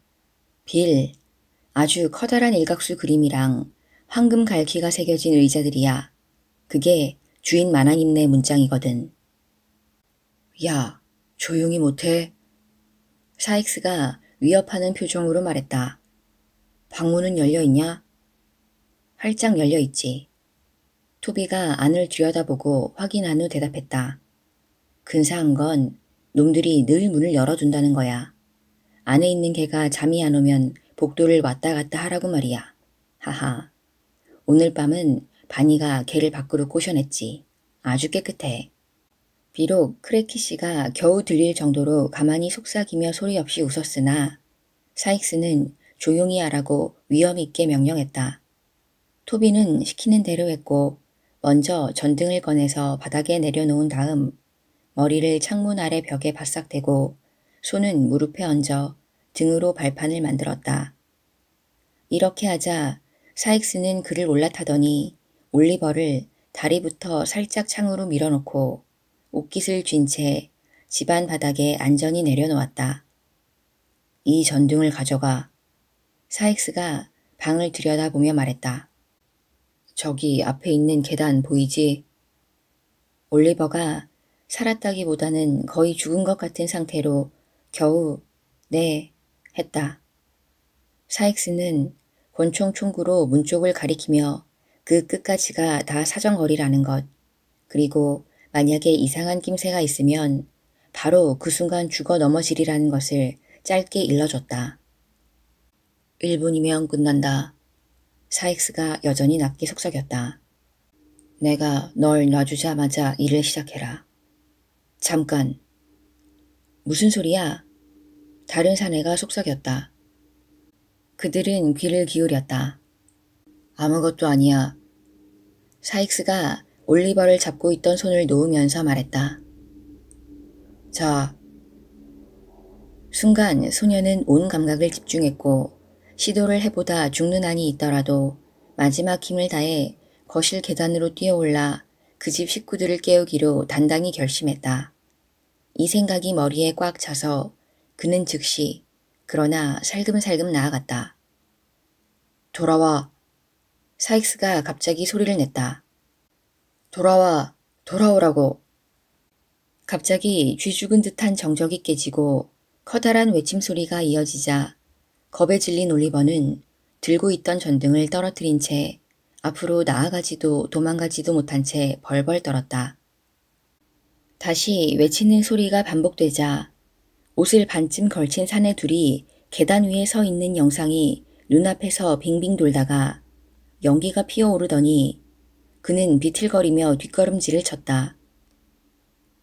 빌, 아주 커다란 일각수 그림이랑 황금 갈퀴가 새겨진 의자들이야. 그게 주인 만화님네 문장이거든. 야, 조용히 못해. 사익스가 위협하는 표정으로 말했다. 방문은 열려있냐? 활짝 열려있지. 토비가 안을 들여다보고 확인한 후 대답했다. 근사한 건 놈들이 늘 문을 열어둔다는 거야. 안에 있는 개가 잠이 안 오면 복도를 왔다 갔다 하라고 말이야. 하하. 오늘 밤은 바니가 개를 밖으로 꼬셔냈지. 아주 깨끗해. 비록 크래키 씨가 겨우 들릴 정도로 가만히 속삭이며 소리 없이 웃었으나 사익스는 조용히 하라고 위험 있게 명령했다. 토비는 시키는 대로 했고 먼저 전등을 꺼내서 바닥에 내려놓은 다음 머리를 창문 아래 벽에 바싹 대고 손은 무릎에 얹어 등으로 발판을 만들었다. 이렇게 하자 사익스는 그를 올라타더니 올리버를 다리부터 살짝 창으로 밀어놓고 옷깃을 쥔 채 집안 바닥에 안전히 내려놓았다. 이 전등을 가져가. 사익스가 방을 들여다보며 말했다. 저기 앞에 있는 계단 보이지? 올리버가 살았다기보다는 거의 죽은 것 같은 상태로 겨우 네 했다. 사익스는 권총 총구로 문 쪽을 가리키며 그 끝까지가 다 사정거리라는 것 그리고 만약에 이상한 낌새가 있으면 바로 그 순간 죽어 넘어지리라는 것을 짧게 일러줬다. 1분이면 끝난다. 사익스가 여전히 낮게 속삭였다. 내가 널 놔주자마자 일을 시작해라. 잠깐. 무슨 소리야? 다른 사내가 속삭였다. 그들은 귀를 기울였다. 아무것도 아니야. 사익스가 올리버를 잡고 있던 손을 놓으면서 말했다. 자. 순간 소녀는 온 감각을 집중했고 시도를 해보다 죽는 한이 있더라도 마지막 힘을 다해 거실 계단으로 뛰어올라 그 집 식구들을 깨우기로 단단히 결심했다. 이 생각이 머리에 꽉 차서 그는 즉시 그러나 살금살금 나아갔다. 돌아와. 사익스가 갑자기 소리를 냈다. 돌아와, 돌아오라고. 갑자기 쥐 죽은 듯한 정적이 깨지고 커다란 외침 소리가 이어지자 겁에 질린 올리버는 들고 있던 전등을 떨어뜨린 채 앞으로 나아가지도 도망가지도 못한 채 벌벌 떨었다. 다시 외치는 소리가 반복되자 옷을 반쯤 걸친 사내 둘이 계단 위에 서 있는 영상이 눈앞에서 빙빙 돌다가 연기가 피어오르더니 그는 비틀거리며 뒷걸음질을 쳤다.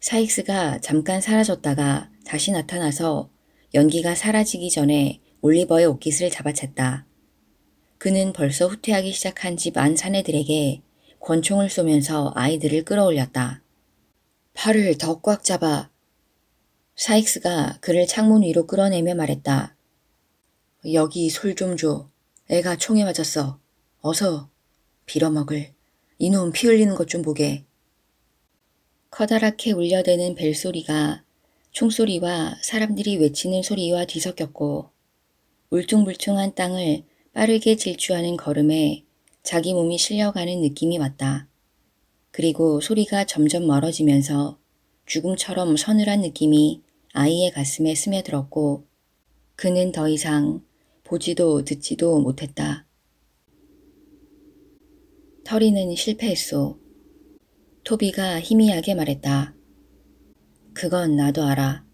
사익스가 잠깐 사라졌다가 다시 나타나서 연기가 사라지기 전에 올리버의 옷깃을 잡아챘다. 그는 벌써 후퇴하기 시작한 집 안 사내들에게 권총을 쏘면서 아이들을 끌어올렸다. 팔을 더 꽉 잡아. 사익스가 그를 창문 위로 끌어내며 말했다. 여기 솔 좀 줘. 애가 총에 맞았어. 어서 빌어먹을. 이놈 피 흘리는 것 좀 보게. 커다랗게 울려대는 벨소리가 총소리와 사람들이 외치는 소리와 뒤섞였고 울퉁불퉁한 땅을 빠르게 질주하는 걸음에 자기 몸이 실려가는 느낌이 왔다. 그리고 소리가 점점 멀어지면서 죽음처럼 서늘한 느낌이 아이의 가슴에 스며들었고 그는 더 이상 보지도 듣지도 못했다. 터리는 실패했소. 토비가 희미하게 말했다. 그건 나도 알아.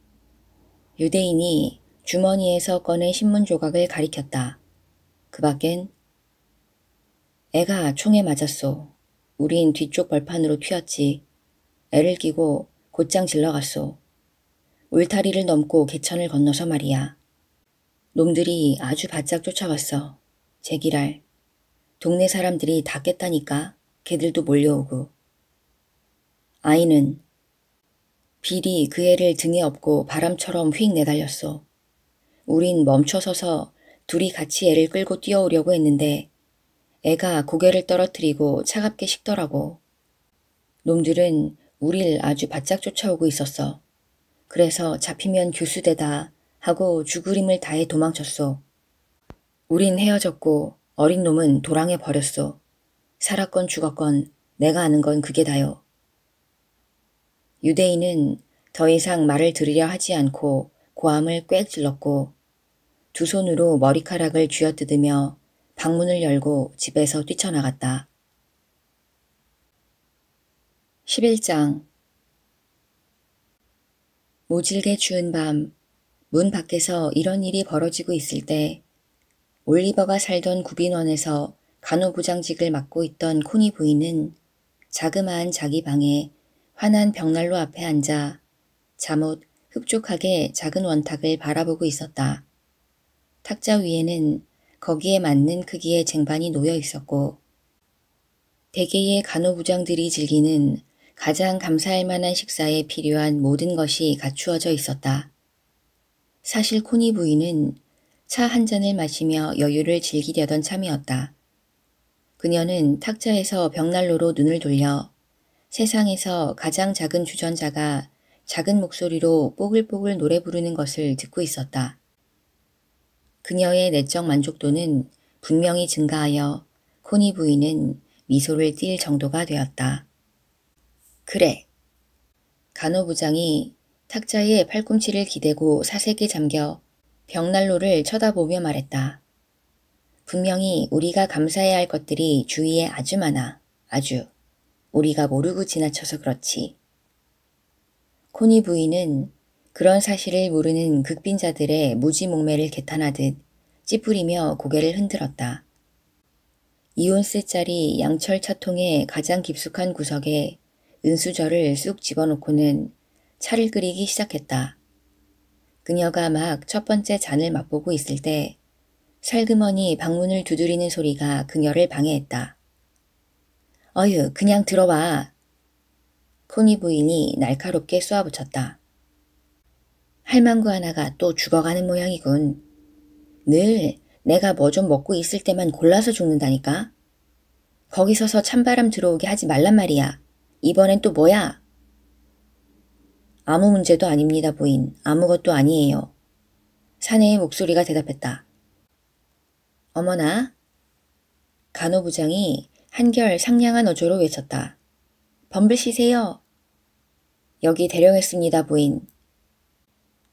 유대인이 주머니에서 꺼낸 신문 조각을 가리켰다. 그 밖엔 애가 총에 맞았소. 우린 뒤쪽 벌판으로 튀었지. 애를 끼고 곧장 질러갔소. 울타리를 넘고 개천을 건너서 말이야. 놈들이 아주 바짝 쫓아왔어. 제기랄. 동네 사람들이 다 깼다니까 개들도 몰려오고. 아이는 비리 그 애를 등에 업고 바람처럼 휙 내달렸어. 우린 멈춰서서 둘이 같이 애를 끌고 뛰어오려고 했는데 애가 고개를 떨어뜨리고 차갑게 식더라고. 놈들은 우릴 아주 바짝 쫓아오고 있었어. 그래서 잡히면 교수대다 하고 죽으림을 다해 도망쳤어 우린 헤어졌고 어린 놈은 도랑에 버렸소. 살았건 죽었건 내가 아는 건 그게 다요. 유대인은 더 이상 말을 들으려 하지 않고 고함을 꽥 질렀고 두 손으로 머리카락을 쥐어뜯으며 방문을 열고 집에서 뛰쳐나갔다. 11장 모질게 추운 밤, 문 밖에서 이런 일이 벌어지고 있을 때 올리버가 살던 구빈원에서 간호부장직을 맡고 있던 코니 부인은 자그마한 자기 방에 환한 벽난로 앞에 앉아 잠옷 흡족하게 작은 원탁을 바라보고 있었다. 탁자 위에는 거기에 맞는 크기의 쟁반이 놓여 있었고 대개의 간호부장들이 즐기는 가장 감사할 만한 식사에 필요한 모든 것이 갖추어져 있었다. 사실 코니 부인은 차한 잔을 마시며 여유를 즐기려던 참이었다. 그녀는 탁자에서 벽난로로 눈을 돌려 세상에서 가장 작은 주전자가 작은 목소리로 뽀글뽀글 노래 부르는 것을 듣고 있었다. 그녀의 내적 만족도는 분명히 증가하여 코니 부인은 미소를 띨 정도가 되었다. 그래. 간호부장이 탁자에 팔꿈치를 기대고 사색에 잠겨 벽난로를 쳐다보며 말했다. 분명히 우리가 감사해야 할 것들이 주위에 아주 많아. 아주. 우리가 모르고 지나쳐서 그렇지. 코니 부인은 그런 사실을 모르는 극빈자들의 무지몽매를 개탄하듯 찌푸리며 고개를 흔들었다. 이온세짜리 양철 차통의 가장 깊숙한 구석에 은수저를 쑥 집어넣고는 차를 끓이기 시작했다. 그녀가 막 첫 번째 잔을 맛보고 있을 때 살그머니 방문을 두드리는 소리가 그녀를 방해했다. 어휴, 그냥 들어와. 코니 부인이 날카롭게 쏘아붙였다. 할망구 하나가 또 죽어가는 모양이군. 늘 내가 뭐 좀 먹고 있을 때만 골라서 죽는다니까. 거기 서서 찬바람 들어오게 하지 말란 말이야. 이번엔 또 뭐야? 아무 문제도 아닙니다, 부인. 아무것도 아니에요. 사내의 목소리가 대답했다. 어머나. 간호부장이 한결 상냥한 어조로 외쳤다. 범블씨세요. 여기 대령했습니다, 부인.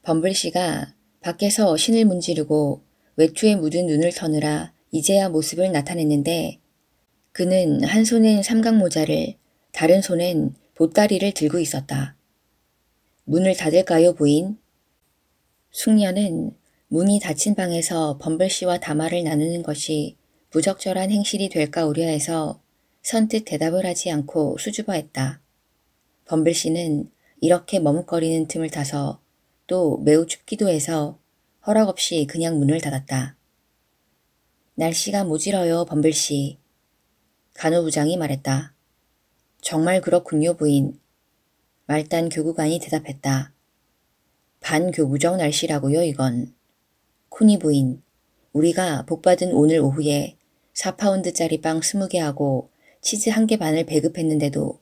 범블씨가 밖에서 신을 문지르고 외투에 묻은 눈을 터느라 이제야 모습을 나타냈는데 그는 한 손엔 삼각모자를 다른 손엔 보따리를 들고 있었다. 문을 닫을까요, 부인? 숙녀는 문이 닫힌 방에서 범블씨와 담화를 나누는 것이 부적절한 행실이 될까 우려해서 선뜻 대답을 하지 않고 수줍어했다. 범블씨는 이렇게 머뭇거리는 틈을 타서 또 매우 춥기도 해서 허락 없이 그냥 문을 닫았다. 날씨가 모질어요, 범블씨. 간호부장이 말했다. 정말 그렇군요, 부인. 말단 교구관이 대답했다. 반교구적 날씨라고요 이건. 쿠니 부인, 우리가 복받은 오늘 오후에 4파운드짜리 빵 20개하고 치즈 한 개 반을 배급했는데도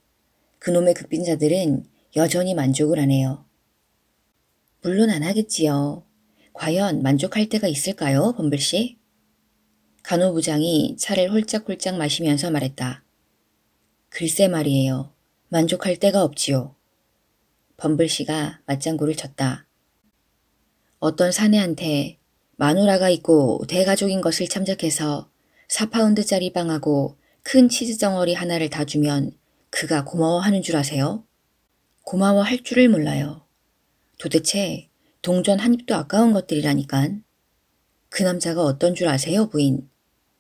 그놈의 극빈자들은 여전히 만족을 안 해요. 물론 안 하겠지요. 과연 만족할 때가 있을까요, 범블씨? 간호부장이 차를 홀짝홀짝 마시면서 말했다. 글쎄 말이에요. 만족할 때가 없지요. 범블씨가 맞장구를 쳤다. 어떤 사내한테 마누라가 있고 대가족인 것을 참작해서 4파운드짜리 빵하고 큰 치즈 덩어리 하나를 다 주면 그가 고마워하는 줄 아세요? 고마워할 줄을 몰라요. 도대체 동전 한 입도 아까운 것들이라니깐. 그 남자가 어떤 줄 아세요, 부인?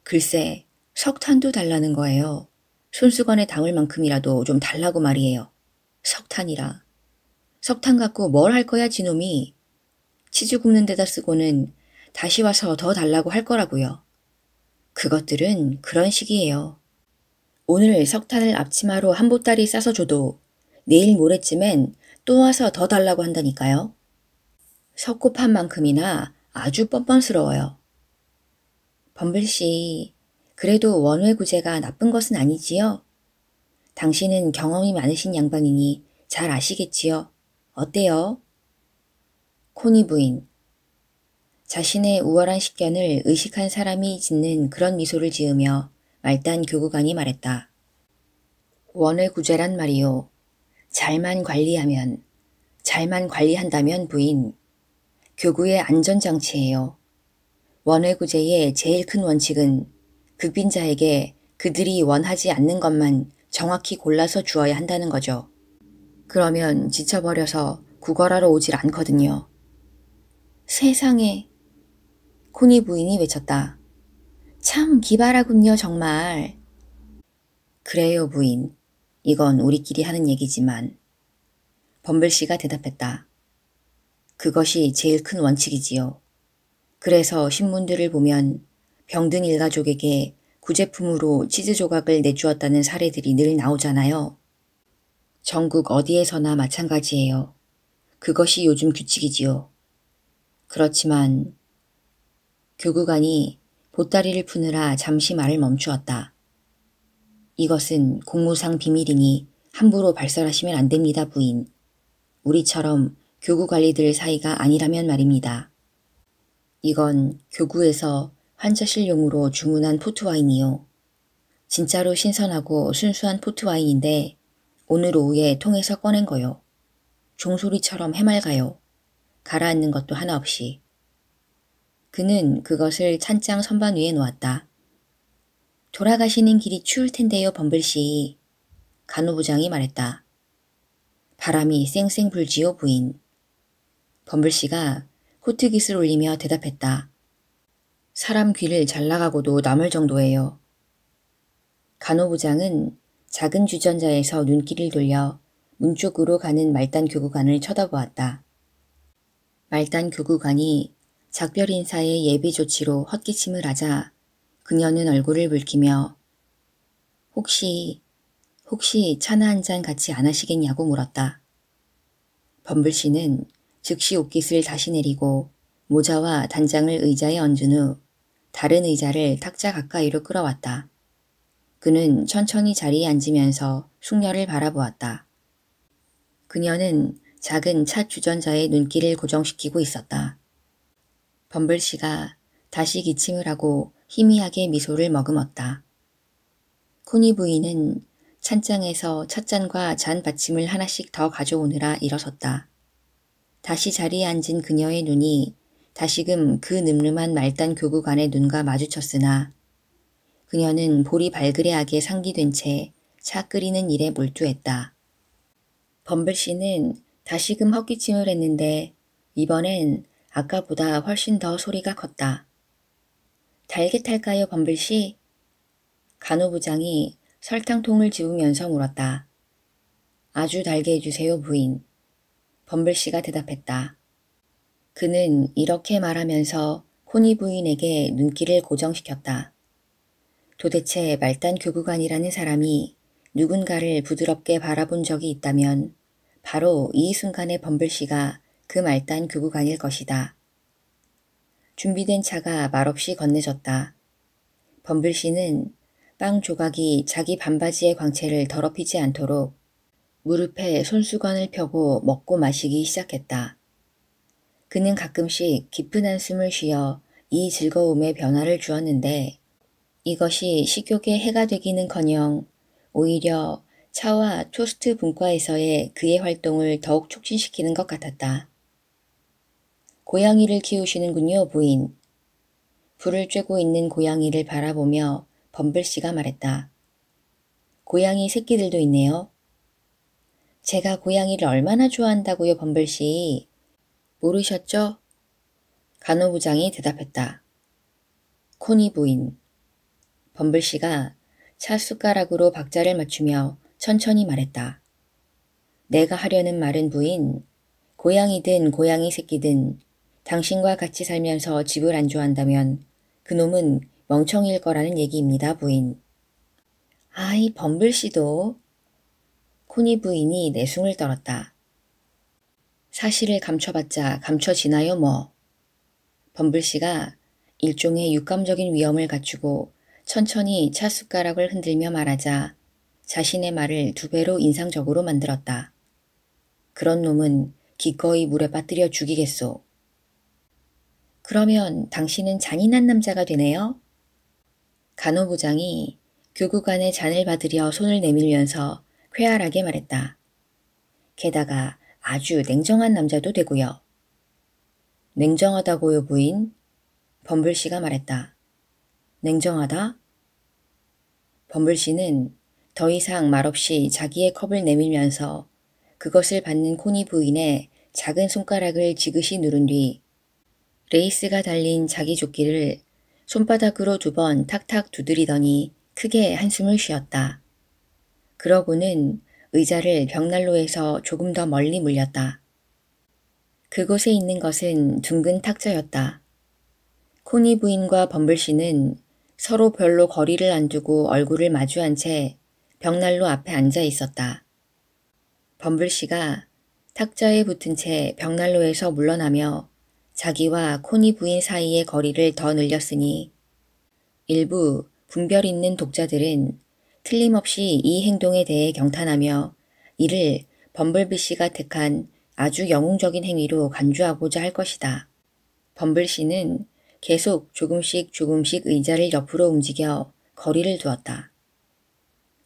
글쎄, 석탄도 달라는 거예요. 손수건에 담을 만큼이라도 좀 달라고 말이에요. 석탄이라. 석탄 갖고 뭘 할 거야 지놈이. 치즈 굽는 데다 쓰고는 다시 와서 더 달라고 할 거라고요. 그것들은 그런 식이에요. 오늘 석탄을 앞치마로 한 보따리 싸서 줘도 내일 모레쯤엔 또 와서 더 달라고 한다니까요. 석고판 만큼이나 아주 뻔뻔스러워요. 범블씨, 그래도 원외 구제가 나쁜 것은 아니지요? 당신은 경험이 많으신 양반이니 잘 아시겠지요? 어때요? 코니 부인. 자신의 우월한 식견을 의식한 사람이 짓는 그런 미소를 지으며 말단 교구관이 말했다. 원의 구제란 말이요. 잘만 관리하면, 잘만 관리한다면 부인. 교구의 안전장치예요. 원의 구제의 제일 큰 원칙은 극빈자에게 그들이 원하지 않는 것만 정확히 골라서 주어야 한다는 거죠. 그러면 지쳐버려서 구걸하러 오질 않거든요. 세상에 코니 부인이 외쳤다. 참 기발하군요 정말. 그래요 부인. 이건 우리끼리 하는 얘기지만 범블씨가 대답했다. 그것이 제일 큰 원칙이지요. 그래서 신문들을 보면 병든 일가족에게 구제품으로 치즈 조각을 내주었다는 사례들이 늘 나오잖아요. 전국 어디에서나 마찬가지예요. 그것이 요즘 규칙이지요. 그렇지만 교구관이 보따리를 푸느라 잠시 말을 멈추었다. 이것은 공무상 비밀이니 함부로 발설하시면 안 됩니다, 부인. 우리처럼 교구 관리들 사이가 아니라면 말입니다. 이건 교구에서 환자실용으로 주문한 포트와인이요. 진짜로 신선하고 순수한 포트와인인데 오늘 오후에 통에서 꺼낸 거요. 종소리처럼 해맑아요. 가라앉는 것도 하나 없이. 그는 그것을 찬장 선반 위에 놓았다. 돌아가시는 길이 추울 텐데요, 범블씨. 간호부장이 말했다. 바람이 쌩쌩 불지요, 부인. 범블씨가 코트깃을 올리며 대답했다. 사람 귀를 잘나가고도 남을 정도예요. 간호부장은 작은 주전자에서 눈길을 돌려 문 쪽으로 가는 말단 교구관을 쳐다보았다. 말단 교구관이 작별 인사의 예비 조치로 헛기침을 하자 그녀는 얼굴을 붉히며 혹시 혹시 차나 한 잔 같이 안 하시겠냐고 물었다. 범블 씨는 즉시 옷깃을 다시 내리고 모자와 단장을 의자에 얹은 후 다른 의자를 탁자 가까이로 끌어왔다. 그는 천천히 자리에 앉으면서 숙녀를 바라보았다. 그녀는 작은 차 주전자의 눈길을 고정시키고 있었다. 범블 씨가 다시 기침을 하고 희미하게 미소를 머금었다. 코니 부인은 찬장에서 찻잔과 잔 받침을 하나씩 더 가져오느라 일어섰다. 다시 자리에 앉은 그녀의 눈이 다시금 그 늠름한 말단 교구 간의 눈과 마주쳤으나 그녀는 볼이 발그레하게 상기된 채 차 끓이는 일에 몰두했다. 범블 씨는 다시금 헛기침을 했는데 이번엔 아까보다 훨씬 더 소리가 컸다. 달게 탈까요, 범블 씨? 간호부장이 설탕통을 집으면서 물었다. 아주 달게 해주세요, 부인. 범블 씨가 대답했다. 그는 이렇게 말하면서 코니 부인에게 눈길을 고정시켰다. 도대체 말단 교구관이라는 사람이 누군가를 부드럽게 바라본 적이 있다면 바로 이순간의 범블씨가 그 말단 교구관일 것이다. 준비된 차가 말없이 건네졌다. 범블씨는 빵 조각이 자기 반바지의 광채를 더럽히지 않도록 무릎에 손수건을 펴고 먹고 마시기 시작했다. 그는 가끔씩 깊은 한숨을 쉬어 이 즐거움에 변화를 주었는데 이것이 식욕에 해가 되기는커녕 오히려 차와 토스트 분과에서의 그의 활동을 더욱 촉진시키는 것 같았다. 고양이를 키우시는군요, 부인. 불을 쬐고 있는 고양이를 바라보며 범블씨가 말했다. 고양이 새끼들도 있네요. 제가 고양이를 얼마나 좋아한다고요, 범블씨. 모르셨죠? 간호부장이 대답했다. 코니 부인. 범블 씨가 찻숟가락으로 박자를 맞추며 천천히 말했다. 내가 하려는 말은 부인, 고양이든 고양이 새끼든 당신과 같이 살면서 집을 안좋아한다면 그놈은 멍청일 거라는 얘기입니다, 부인. 아이, 범블 씨도. 코니 부인이 내숭을 떨었다. 사실을 감춰봤자 감춰지나요, 뭐. 범블 씨가 일종의 육감적인 위험을 갖추고 천천히 차 숟가락을 흔들며 말하자 자신의 말을 두 배로 인상적으로 만들었다. 그런 놈은 기꺼이 물에 빠뜨려 죽이겠소. 그러면 당신은 잔인한 남자가 되네요? 간호부장이 교구간의 잔을 받으려 손을 내밀면서 쾌활하게 말했다. 게다가 아주 냉정한 남자도 되고요. 냉정하다고요, 부인? 범블씨가 말했다. 냉정하다? 범블 씨는 더 이상 말없이 자기의 컵을 내밀면서 그것을 받는 코니 부인의 작은 손가락을 지그시 누른 뒤 레이스가 달린 자기 조끼를 손바닥으로 두 번 탁탁 두드리더니 크게 한숨을 쉬었다. 그러고는 의자를 벽난로에서 조금 더 멀리 물렸다. 그곳에 있는 것은 둥근 탁자였다. 코니 부인과 범블 씨는 서로 별로 거리를 안 두고 얼굴을 마주한 채 벽난로 앞에 앉아 있었다. 범블 씨가 탁자에 붙은 채 벽난로에서 물러나며 자기와 코니 부인 사이의 거리를 더 늘렸으니 일부 분별 있는 독자들은 틀림없이 이 행동에 대해 경탄하며 이를 범블비 씨가 택한 아주 영웅적인 행위로 간주하고자 할 것이다. 범블 씨는 계속 조금씩 조금씩 의자를 옆으로 움직여 거리를 두었다.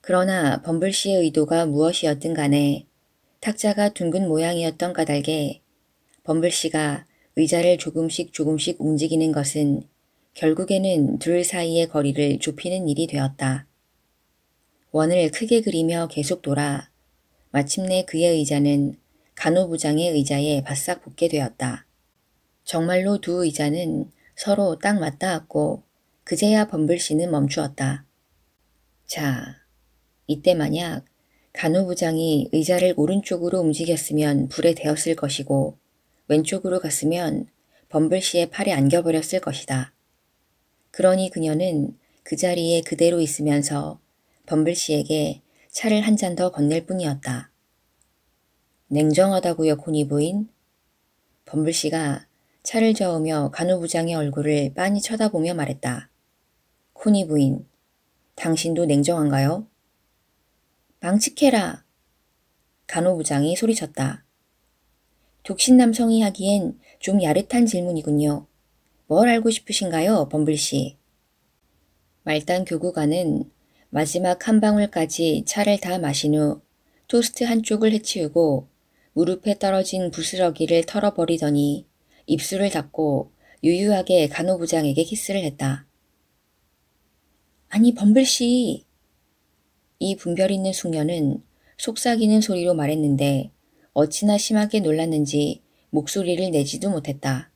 그러나 범블씨의 의도가 무엇이었든 간에 탁자가 둥근 모양이었던 까닭에 범블씨가 의자를 조금씩 조금씩 움직이는 것은 결국에는 둘 사이의 거리를 좁히는 일이 되었다. 원을 크게 그리며 계속 돌아 마침내 그의 의자는 간호부장의 의자에 바싹 붙게 되었다. 정말로 두 의자는 서로 딱 맞닿았고 그제야 범블씨는 멈추었다. 자, 이때 만약 간호부장이 의자를 오른쪽으로 움직였으면 불에 대었을 것이고 왼쪽으로 갔으면 범블씨의 팔에 안겨버렸을 것이다. 그러니 그녀는 그 자리에 그대로 있으면서 범블씨에게 차를 한 잔 더 건넬 뿐이었다. 냉정하다고요, 코니 부인? 범블씨가 차를 저으며 간호부장의 얼굴을 빤히 쳐다보며 말했다. 코니 부인, 당신도 냉정한가요? 망측해라! 간호부장이 소리쳤다. 독신 남성이 하기엔 좀 야릇한 질문이군요. 뭘 알고 싶으신가요, 범블씨? 말단 교구관은 마지막 한 방울까지 차를 다 마신 후 토스트 한쪽을 해치우고 무릎에 떨어진 부스러기를 털어버리더니 입술을 닫고 유유하게 간호부장에게 키스를 했다. 아니, 범블씨! 이 분별 있는 숙녀는 속삭이는 소리로 말했는데 어찌나 심하게 놀랐는지 목소리를 내지도 못했다.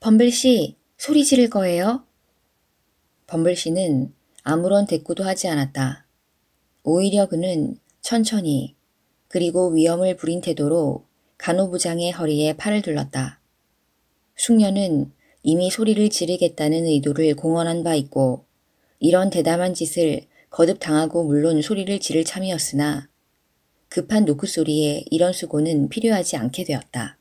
범블씨, 소리 지를 거예요? 범블씨는 아무런 대꾸도 하지 않았다. 오히려 그는 천천히 그리고 위험을 부린 태도로 간호부장의 허리에 팔을 둘렀다. 숙녀는 이미 소리를 지르겠다는 의도를 공언한 바 있고 이런 대담한 짓을 거듭당하고 물론 소리를 지를 참이었으나 급한 노크 소리에 이런 수고는 필요하지 않게 되었다.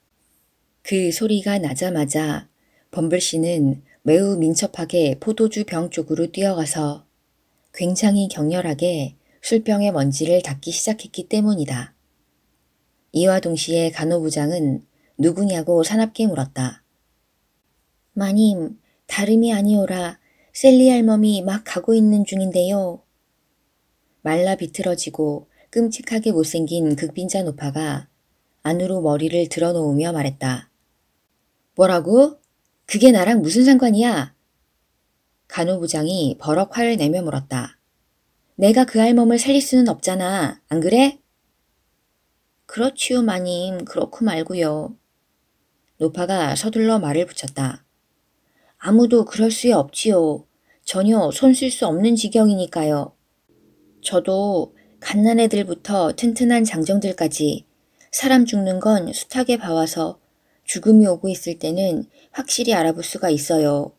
그 소리가 나자마자 범블 씨는 매우 민첩하게 포도주 병 쪽으로 뛰어가서 굉장히 격렬하게 술병의 먼지를 닦기 시작했기 때문이다. 이와 동시에 간호부장은 누구냐고 사납게 물었다. 마님, 다름이 아니오라. 셀리 할멈이 막 가고 있는 중인데요. 말라 비틀어지고 끔찍하게 못생긴 극빈자 노파가 안으로 머리를 들어놓으며 말했다. 뭐라고? 그게 나랑 무슨 상관이야? 간호부장이 버럭 화를 내며 물었다. 내가 그 할멈을 살릴 수는 없잖아. 안 그래? 그렇지요 마님 그렇고 말고요. 노파가 서둘러 말을 붙였다. 아무도 그럴 수 없지요. 전혀 손쓸 수 없는 지경이니까요. 저도 갓난 애들부터 튼튼한 장정들까지 사람 죽는 건 숱하게 봐와서 죽음이 오고 있을 때는 확실히 알아볼 수가 있어요.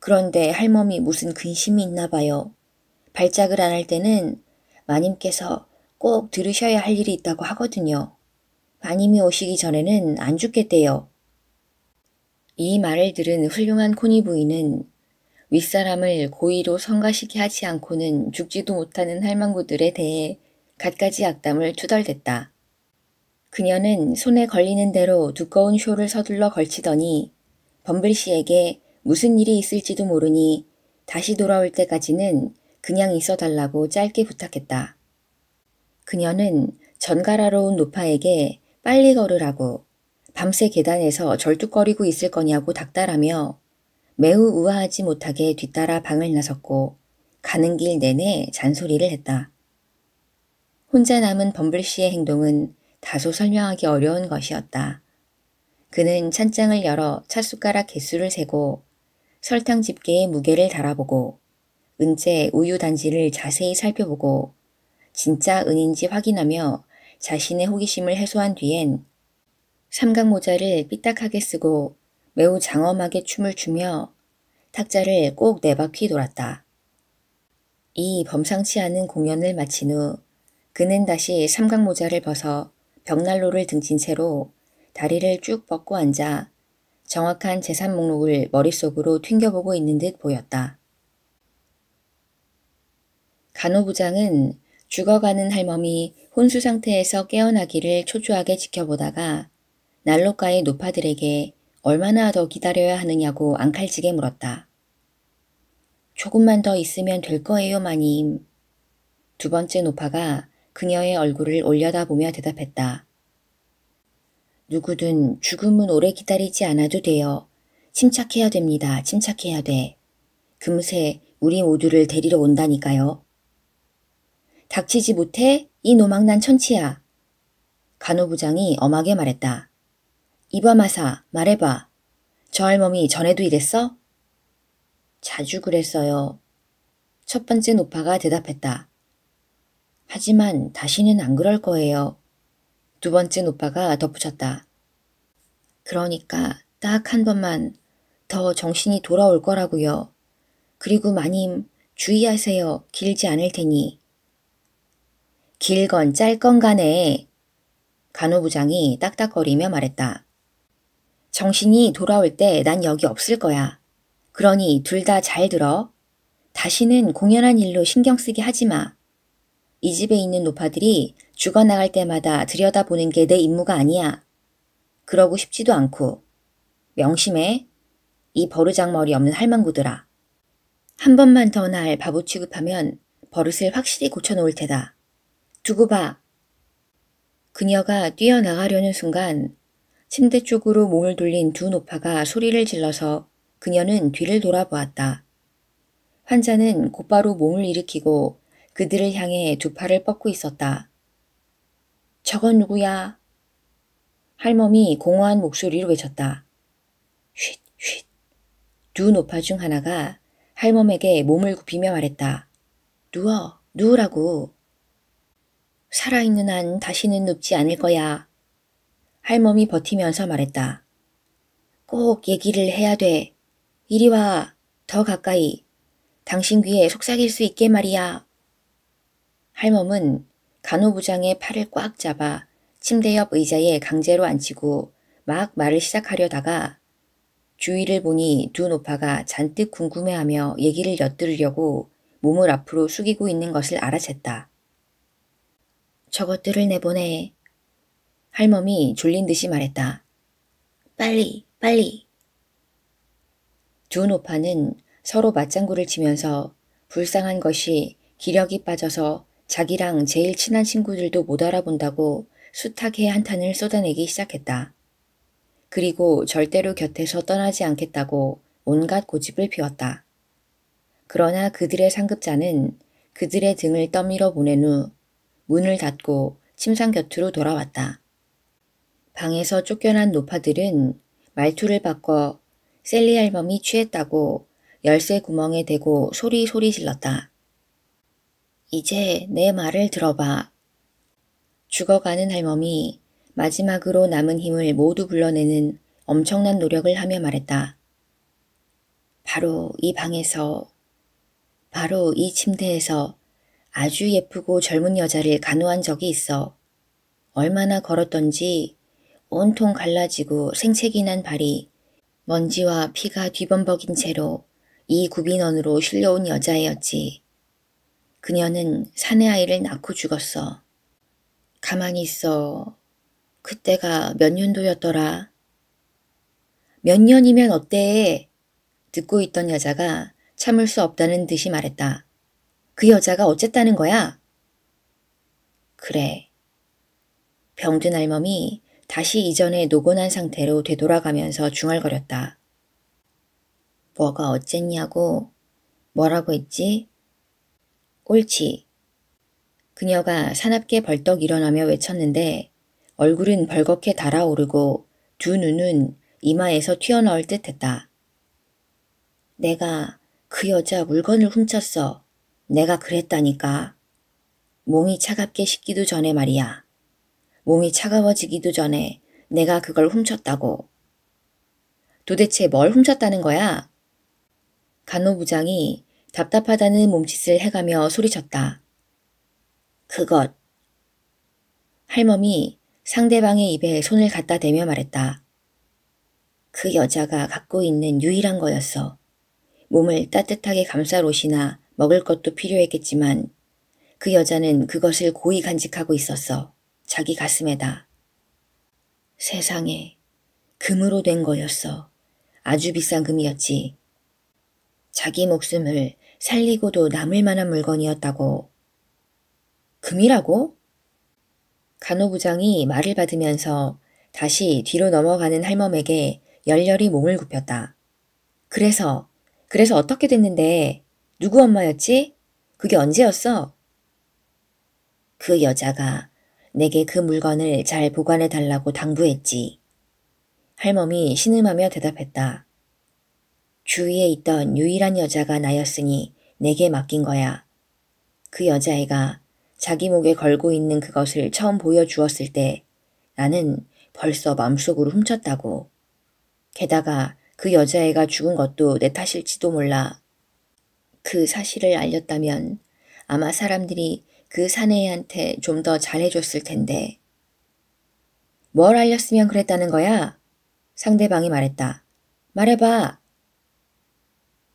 그런데 할멈이 무슨 근심이 있나 봐요. 발작을 안 할 때는 마님께서 꼭 들으셔야 할 일이 있다고 하거든요. 마님이 오시기 전에는 안 죽겠대요. 이 말을 들은 훌륭한 코니 부인은 윗사람을 고의로 성가시게 하지 않고는 죽지도 못하는 할망구들에 대해 갖가지 악담을 투덜댔다. 그녀는 손에 걸리는 대로 두꺼운 쇼를 서둘러 걸치더니 범블 씨에게 무슨 일이 있을지도 모르니 다시 돌아올 때까지는 그냥 있어달라고 짧게 부탁했다. 그녀는 전갈아로운 노파에게 빨리 걸으라고 밤새 계단에서 절뚝거리고 있을 거냐고 닥달하며 매우 우아하지 못하게 뒤따라 방을 나섰고 가는 길 내내 잔소리를 했다. 혼자 남은 범블씨의 행동은 다소 설명하기 어려운 것이었다. 그는 찬장을 열어 찻숟가락 개수를 세고 설탕 집게의 무게를 달아보고 은채 우유 단지를 자세히 살펴보고 진짜 은인지 확인하며 자신의 호기심을 해소한 뒤엔 삼각모자를 삐딱하게 쓰고 매우 장엄하게 춤을 추며 탁자를 꼭 네 바퀴 돌았다. 이 범상치 않은 공연을 마친 후 그는 다시 삼각모자를 벗어 벽난로를 등진 채로 다리를 쭉 뻗고 앉아 정확한 재산 목록을 머릿속으로 튕겨보고 있는 듯 보였다. 간호부장은 죽어가는 할멈이 혼수 상태에서 깨어나기를 초조하게 지켜보다가 난로가의 노파들에게 얼마나 더 기다려야 하느냐고 앙칼지게 물었다. 조금만 더 있으면 될 거예요, 마님. 두 번째 노파가 그녀의 얼굴을 올려다보며 대답했다. 누구든 죽음은 오래 기다리지 않아도 돼요. 침착해야 됩니다. 침착해야 돼. 금세 우리 모두를 데리러 온다니까요. 닥치지 못해 이 노망난 천치야. 간호부장이 엄하게 말했다. 이바마사 말해봐. 저 할멈이 전에도 이랬어? 자주 그랬어요. 첫 번째 노파가 대답했다. 하지만 다시는 안 그럴 거예요. 두 번째 노파가 덧붙였다. 그러니까 딱 한 번만 더 정신이 돌아올 거라고요. 그리고 마님 주의하세요. 길지 않을 테니. 길건 짧건 간에 간호부장이 딱딱거리며 말했다. 정신이 돌아올 때 난 여기 없을 거야. 그러니 둘 다 잘 들어. 다시는 공연한 일로 신경 쓰게 하지 마. 이 집에 있는 노파들이 죽어나갈 때마다 들여다보는 게 내 임무가 아니야. 그러고 싶지도 않고. 명심해. 이 버르장머리 없는 할망구들아. 한 번만 더 날 바보 취급하면 버릇을 확실히 고쳐놓을 테다. 두고 봐. 그녀가 뛰어나가려는 순간 침대 쪽으로 몸을 돌린 두 노파가 소리를 질러서 그녀는 뒤를 돌아보았다. 환자는 곧바로 몸을 일으키고 그들을 향해 두 팔을 뻗고 있었다. 저건 누구야? 할멈이 공허한 목소리로 외쳤다. 쉿, 쉿. 두 노파 중 하나가 할멈에게 몸을 굽히며 말했다. 누워, 누우라고. 살아있는 한 다시는 눕지 않을 거야. 할멈이 버티면서 말했다. 꼭 얘기를 해야 돼. 이리 와. 더 가까이. 당신 귀에 속삭일 수 있게 말이야. 할멈은 간호부장의 팔을 꽉 잡아 침대 옆 의자에 강제로 앉히고 막 말을 시작하려다가 주위를 보니 두 노파가 잔뜩 궁금해하며 얘기를 엿들으려고 몸을 앞으로 숙이고 있는 것을 알아챘다. 저것들을 내보내. 할멈이 졸린 듯이 말했다. 빨리, 빨리. 두 노파는 서로 맞장구를 치면서 불쌍한 것이 기력이 빠져서 자기랑 제일 친한 친구들도 못 알아본다고 숱하게 한탄을 쏟아내기 시작했다. 그리고 절대로 곁에서 떠나지 않겠다고 온갖 고집을 피웠다. 그러나 그들의 상급자는 그들의 등을 떠밀어 보낸 후 문을 닫고 침상 곁으로 돌아왔다. 방에서 쫓겨난 노파들은 말투를 바꿔 셀리 할멈이 취했다고 열쇠 구멍에 대고 소리 소리 질렀다. 이제 내 말을 들어봐. 죽어가는 할멈이 마지막으로 남은 힘을 모두 불러내는 엄청난 노력을 하며 말했다. 바로 이 방에서, 바로 이 침대에서 아주 예쁘고 젊은 여자를 간호한 적이 있어 얼마나 걸었던지 온통 갈라지고 생채기 난 발이 먼지와 피가 뒤범벅인 채로 이 구빈원으로 실려온 여자애였지. 그녀는 사내 아이를 낳고 죽었어. 가만히 있어. 그때가 몇 년도였더라. 몇 년이면 어때? 듣고 있던 여자가 참을 수 없다는 듯이 말했다. 그 여자가 어쨌다는 거야? 그래. 병든 알몸이 다시 이전의 노곤한 상태로 되돌아가면서 중얼거렸다. 뭐가 어쨌냐고? 뭐라고 했지? 옳지. 그녀가 사납게 벌떡 일어나며 외쳤는데 얼굴은 벌겋게 달아오르고 두 눈은 이마에서 튀어나올 듯 했다. 내가 그 여자 물건을 훔쳤어. 내가 그랬다니까. 몸이 차갑게 식기도 전에 말이야. 몸이 차가워지기도 전에 내가 그걸 훔쳤다고. 도대체 뭘 훔쳤다는 거야? 간호부장이 답답하다는 몸짓을 해가며 소리쳤다. 그것. 할멈이 상대방의 입에 손을 갖다 대며 말했다. 그 여자가 갖고 있는 유일한 거였어. 몸을 따뜻하게 감쌀 옷이나 먹을 것도 필요했겠지만 그 여자는 그것을 고이 간직하고 있었어. 자기 가슴에다. 세상에 금으로 된 거였어. 아주 비싼 금이었지. 자기 목숨을 살리고도 남을 만한 물건이었다고. 금이라고? 간호부장이 말을 받으면서 다시 뒤로 넘어가는 할멈에게 열렬히 몸을 굽혔다. 그래서, 그래서 어떻게 됐는데 누구 엄마였지? 그게 언제였어? 그 여자가 내게 그 물건을 잘 보관해 달라고 당부했지. 할멈이 신음하며 대답했다. 주위에 있던 유일한 여자가 나였으니 내게 맡긴 거야. 그 여자애가 자기 목에 걸고 있는 그것을 처음 보여주었을 때 나는 벌써 마음속으로 훔쳤다고. 게다가 그 여자애가 죽은 것도 내 탓일지도 몰라. 그 사실을 알렸다면 아마 사람들이 그 사내한테 좀 더 잘해줬을 텐데. 뭘 알렸으면 그랬다는 거야? 상대방이 말했다. 말해봐.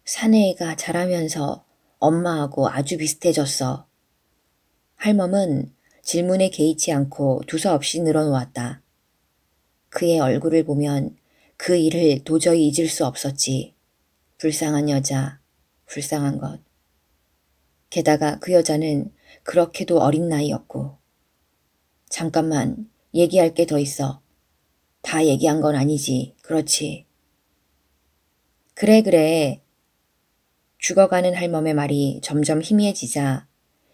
사내가 자라면서 엄마하고 아주 비슷해졌어. 할멈은 질문에 개의치 않고 두서없이 늘어놓았다. 그의 얼굴을 보면 그 일을 도저히 잊을 수 없었지. 불쌍한 여자. 불쌍한 것. 게다가 그 여자는 그렇게도 어린 나이였고. 잠깐만, 얘기할 게 더 있어. 다 얘기한 건 아니지. 그렇지. 그래, 그래. 죽어가는 할멈의 말이 점점 희미해지자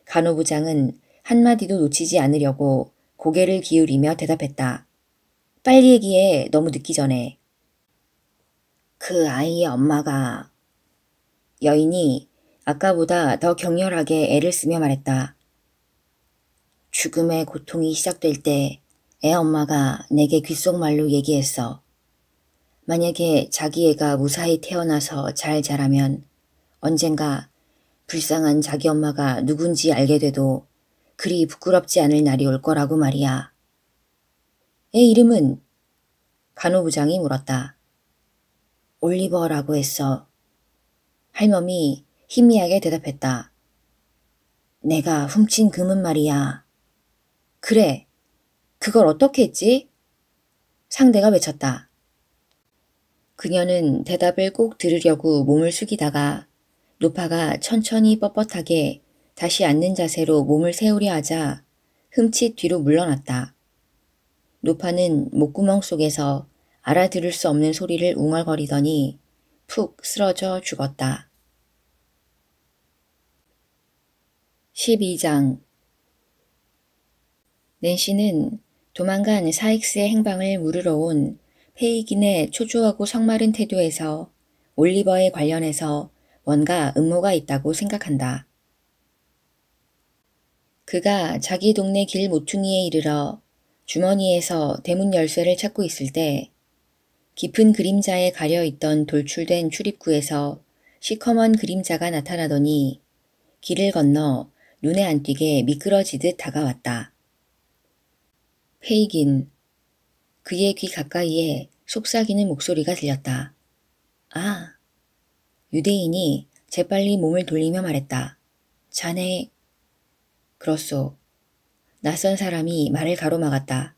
간호부장은 한마디도 놓치지 않으려고 고개를 기울이며 대답했다. 빨리 얘기해. 너무 늦기 전에. 그 아이의 엄마가 여인이 아까보다 더 격렬하게 애를 쓰며 말했다. 죽음의 고통이 시작될 때 애 엄마가 내게 귓속말로 얘기했어. 만약에 자기 애가 무사히 태어나서 잘 자라면 언젠가 불쌍한 자기 엄마가 누군지 알게 돼도 그리 부끄럽지 않을 날이 올 거라고 말이야. 애 이름은? 간호부장이 물었다. 올리버라고 했어. 할멈이 희미하게 대답했다. 내가 훔친 금은 말이야. 그래. 그걸 어떻게 했지? 상대가 외쳤다. 그녀는 대답을 꼭 들으려고 몸을 숙이다가 노파가 천천히 뻣뻣하게 다시 앉는 자세로 몸을 세우려 하자 흠칫 뒤로 물러났다. 노파는 목구멍 속에서 알아들을 수 없는 소리를 웅얼거리더니 푹 쓰러져 죽었다. 12장 낸시는 도망간 사익스의 행방을 물으러 온 페이긴의 초조하고 성마른 태도에서 올리버에 관련해서 뭔가 음모가 있다고 생각한다. 그가 자기 동네 길 모퉁이에 이르러 주머니에서 대문 열쇠를 찾고 있을 때 깊은 그림자에 가려 있던 돌출된 출입구에서 시커먼 그림자가 나타나더니 길을 건너 눈에 안 띄게 미끄러지듯 다가왔다. 페이긴. 그의 귀 가까이에 속삭이는 목소리가 들렸다. 아. 유대인이 재빨리 몸을 돌리며 말했다. 자네. 그렇소. 낯선 사람이 말을 가로막았다.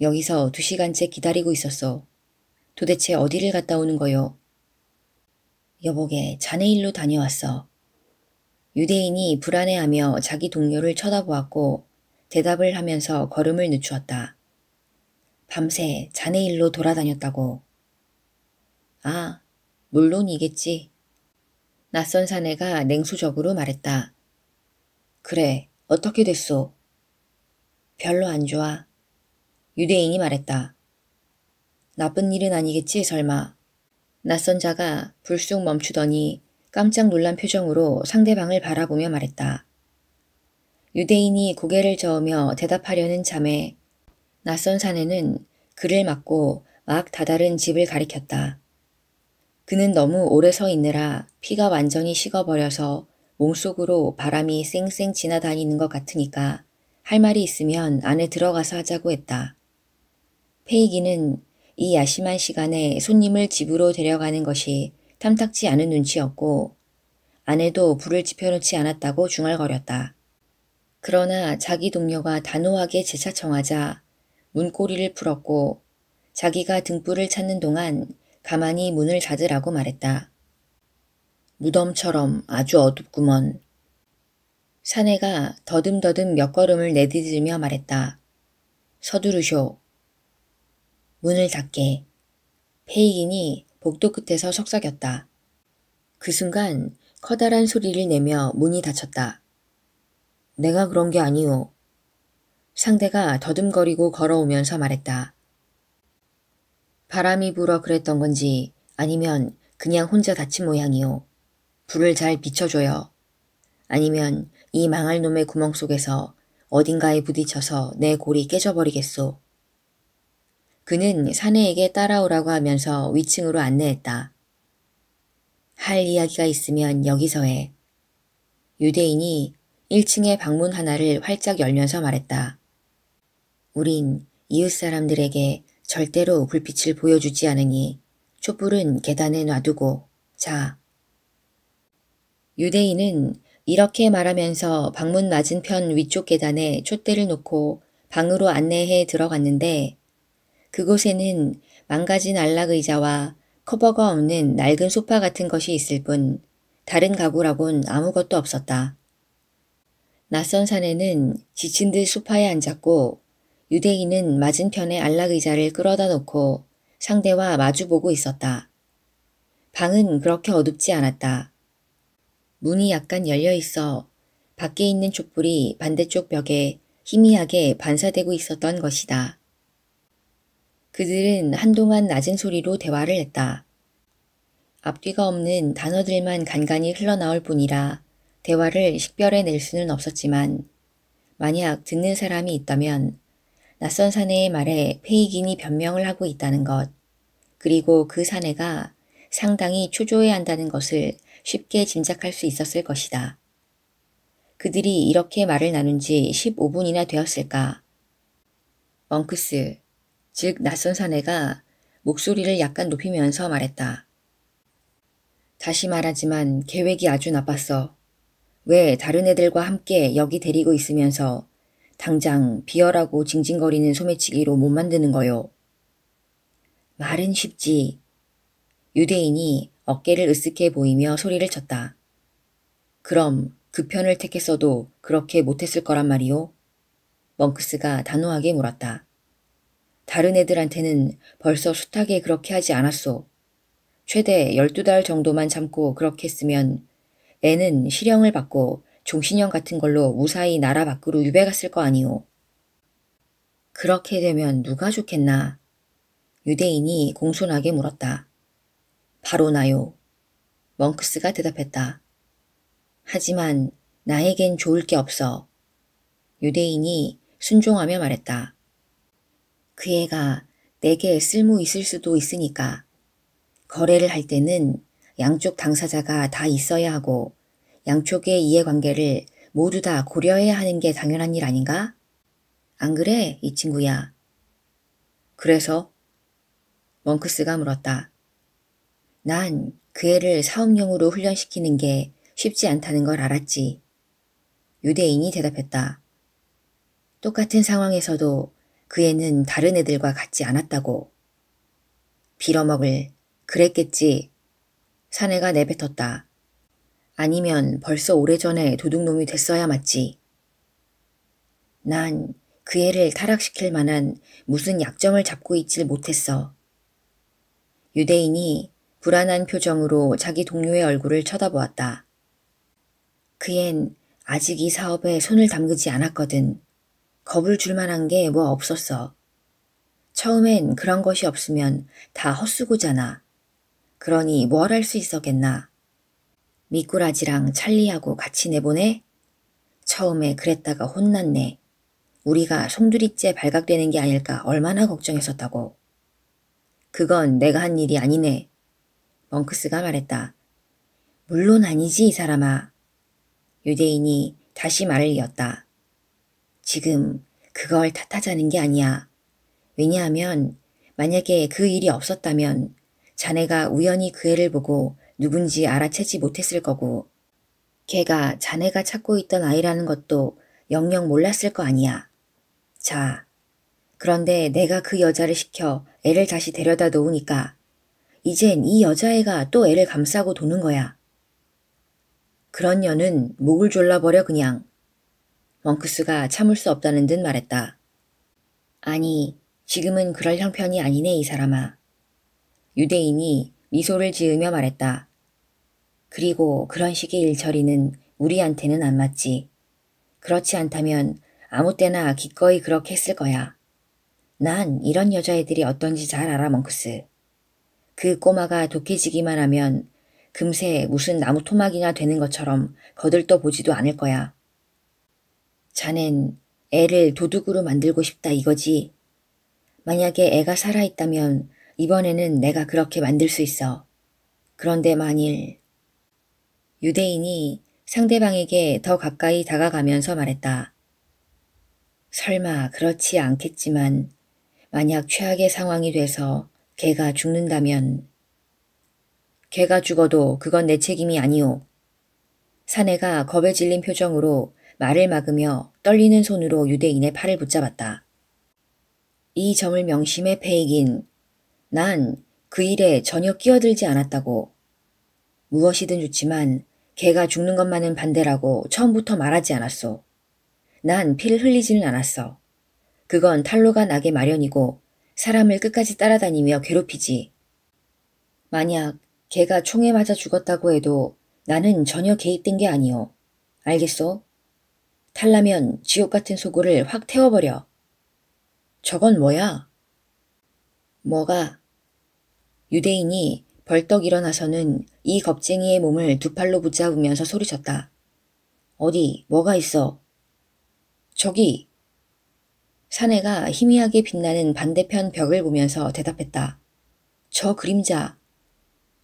여기서 두 시간째 기다리고 있었소. 도대체 어디를 갔다 오는 거요? 여보게 자네 일로 다녀왔어. 유대인이 불안해하며 자기 동료를 쳐다보았고 대답을 하면서 걸음을 늦추었다. 밤새 자네 일로 돌아다녔다고. 아, 물론이겠지. 낯선 사내가 냉소적으로 말했다. 그래, 어떻게 됐소? 별로 안 좋아. 유대인이 말했다. 나쁜 일은 아니겠지, 설마. 낯선 자가 불쑥 멈추더니 깜짝 놀란 표정으로 상대방을 바라보며 말했다. 유대인이 고개를 저으며 대답하려는 참에 낯선 사내는 그를 막고 막 다다른 집을 가리켰다. 그는 너무 오래 서 있느라 피가 완전히 식어버려서 몸속으로 바람이 쌩쌩 지나다니는 것 같으니까 할 말이 있으면 안에 들어가서 하자고 했다. 페이기는 이 야심한 시간에 손님을 집으로 데려가는 것이 탐탁지 않은 눈치였고 아내도 불을 지펴놓지 않았다고 중얼거렸다. 그러나 자기 동료가 단호하게 재차 청하자 문고리를 풀었고 자기가 등불을 찾는 동안 가만히 문을 닫으라고 말했다. 무덤처럼 아주 어둡구먼. 사내가 더듬더듬 몇 걸음을 내디디며 말했다. 서두르쇼. 문을 닫게. 페이긴이 복도 끝에서 속삭였다. 그 순간 커다란 소리를 내며 문이 닫혔다. 내가 그런 게 아니오. 상대가 더듬거리고 걸어오면서 말했다. 바람이 불어 그랬던 건지 아니면 그냥 혼자 다친 모양이오. 불을 잘 비춰줘요. 아니면 이 망할 놈의 구멍 속에서 어딘가에 부딪혀서 내 골이 깨져버리겠소. 그는 사내에게 따라오라고 하면서 위층으로 안내했다. 할 이야기가 있으면 여기서 해. 유대인이 1층의 방문 하나를 활짝 열면서 말했다. 우린 이웃 사람들에게 절대로 불빛을 보여주지 않으니 촛불은 계단에 놔두고 자. 유대인은 이렇게 말하면서 방문 맞은편 위쪽 계단에 촛대를 놓고 방으로 안내해 들어갔는데 그곳에는 망가진 안락의자와 커버가 없는 낡은 소파 같은 것이 있을 뿐 다른 가구라곤 아무것도 없었다. 낯선 산에는 지친 듯 소파에 앉았고 유대인은 맞은편에 안락의자를 끌어다 놓고 상대와 마주보고 있었다. 방은 그렇게 어둡지 않았다. 문이 약간 열려 있어 밖에 있는 촛불이 반대쪽 벽에 희미하게 반사되고 있었던 것이다. 그들은 한동안 낮은 소리로 대화를 했다. 앞뒤가 없는 단어들만 간간히 흘러나올 뿐이라 대화를 식별해낼 수는 없었지만 만약 듣는 사람이 있다면 낯선 사내의 말에 페이긴이 변명을 하고 있다는 것 그리고 그 사내가 상당히 초조해 한다는 것을 쉽게 짐작할 수 있었을 것이다. 그들이 이렇게 말을 나눈 지 15분이나 되었을까. 엉크스, 즉 낯선 사내가 목소리를 약간 높이면서 말했다. 다시 말하지만 계획이 아주 나빴어. 왜 다른 애들과 함께 여기 데리고 있으면서 당장 비열하고 징징거리는 소매치기로 못 만드는 거요. 말은 쉽지. 유대인이 어깨를 으쓱해 보이며 소리를 쳤다. 그럼 그 편을 택했어도 그렇게 못했을 거란 말이오? 멍크스가 단호하게 물었다. 다른 애들한테는 벌써 숱하게 그렇게 하지 않았소. 최대 12달 정도만 참고 그렇게 했으면 애는 실형을 받고 종신형 같은 걸로 무사히 나라 밖으로 유배갔을 거 아니오. 그렇게 되면 누가 좋겠나? 유대인이 공손하게 물었다. 바로 나요. 멍크스가 대답했다. 하지만 나에겐 좋을 게 없어. 유대인이 순종하며 말했다. 그 애가 내게 쓸모 있을 수도 있으니까. 거래를 할 때는 양쪽 당사자가 다 있어야 하고 양쪽의 이해관계를 모두 다 고려해야 하는 게 당연한 일 아닌가? 안 그래, 이 친구야. 그래서? 멍크스가 물었다. 난 그 애를 사업용으로 훈련시키는 게 쉽지 않다는 걸 알았지. 유대인이 대답했다. 똑같은 상황에서도 그 애는 다른 애들과 같지 않았다고. 빌어먹을, 그랬겠지. 사내가 내뱉었다. 아니면 벌써 오래전에 도둑놈이 됐어야 맞지. 난 그 애를 타락시킬 만한 무슨 약점을 잡고 있질 못했어. 유대인이 불안한 표정으로 자기 동료의 얼굴을 쳐다보았다. 그앤 아직 이 사업에 손을 담그지 않았거든. 겁을 줄 만한 게 뭐 없었어. 처음엔 그런 것이 없으면 다 헛수고잖아. 그러니 뭘 할 수 있었겠나. 미꾸라지랑 찰리하고 같이 내보내? 처음에 그랬다가 혼났네. 우리가 송두리째 발각되는 게 아닐까 얼마나 걱정했었다고. 그건 내가 한 일이 아니네. 멍크스가 말했다. 물론 아니지 이 사람아. 유대인이 다시 말을 이었다. 지금 그걸 탓하자는 게 아니야. 왜냐하면 만약에 그 일이 없었다면 자네가 우연히 그 애를 보고 누군지 알아채지 못했을 거고 걔가 자네가 찾고 있던 아이라는 것도 영영 몰랐을 거 아니야. 자, 그런데 내가 그 여자를 시켜 애를 다시 데려다 놓으니까 이젠 이 여자애가 또 애를 감싸고 도는 거야. 그런 년은 목을 졸라버려 그냥. 멍크스가 참을 수 없다는 듯 말했다. 아니, 지금은 그럴 형편이 아니네, 이 사람아. 유대인이 미소를 지으며 말했다. 그리고 그런 식의 일처리는 우리한테는 안 맞지. 그렇지 않다면 아무 때나 기꺼이 그렇게 했을 거야. 난 이런 여자애들이 어떤지 잘 알아, 멍크스. 그 꼬마가 독해지기만 하면 금세 무슨 나무 토막이나 되는 것처럼 거들떠 보지도 않을 거야. 자넨 애를 도둑으로 만들고 싶다 이거지. 만약에 애가 살아있다면 이번에는 내가 그렇게 만들 수 있어. 그런데 만일 유대인이 상대방에게 더 가까이 다가가면서 말했다. 설마 그렇지 않겠지만 만약 최악의 상황이 돼서 개가 죽는다면 개가 죽어도 그건 내 책임이 아니오. 사내가 겁에 질린 표정으로 말을 막으며 떨리는 손으로 유대인의 팔을 붙잡았다. 이 점을 명심해 페이긴. 난 그 일에 전혀 끼어들지 않았다고. 무엇이든 좋지만 개가 죽는 것만은 반대라고 처음부터 말하지 않았소. 난 피를 흘리지는 않았어. 그건 탈로가 나게 마련이고 사람을 끝까지 따라다니며 괴롭히지. 만약 개가 총에 맞아 죽었다고 해도 나는 전혀 개입된 게 아니오. 알겠소? 탈라면 지옥 같은 소굴을 확 태워버려. 저건 뭐야? 뭐가? 유대인이 벌떡 일어나서는 이 겁쟁이의 몸을 두 팔로 붙잡으면서 소리쳤다. 어디, 뭐가 있어? 저기! 사내가 희미하게 빛나는 반대편 벽을 보면서 대답했다. 저 그림자.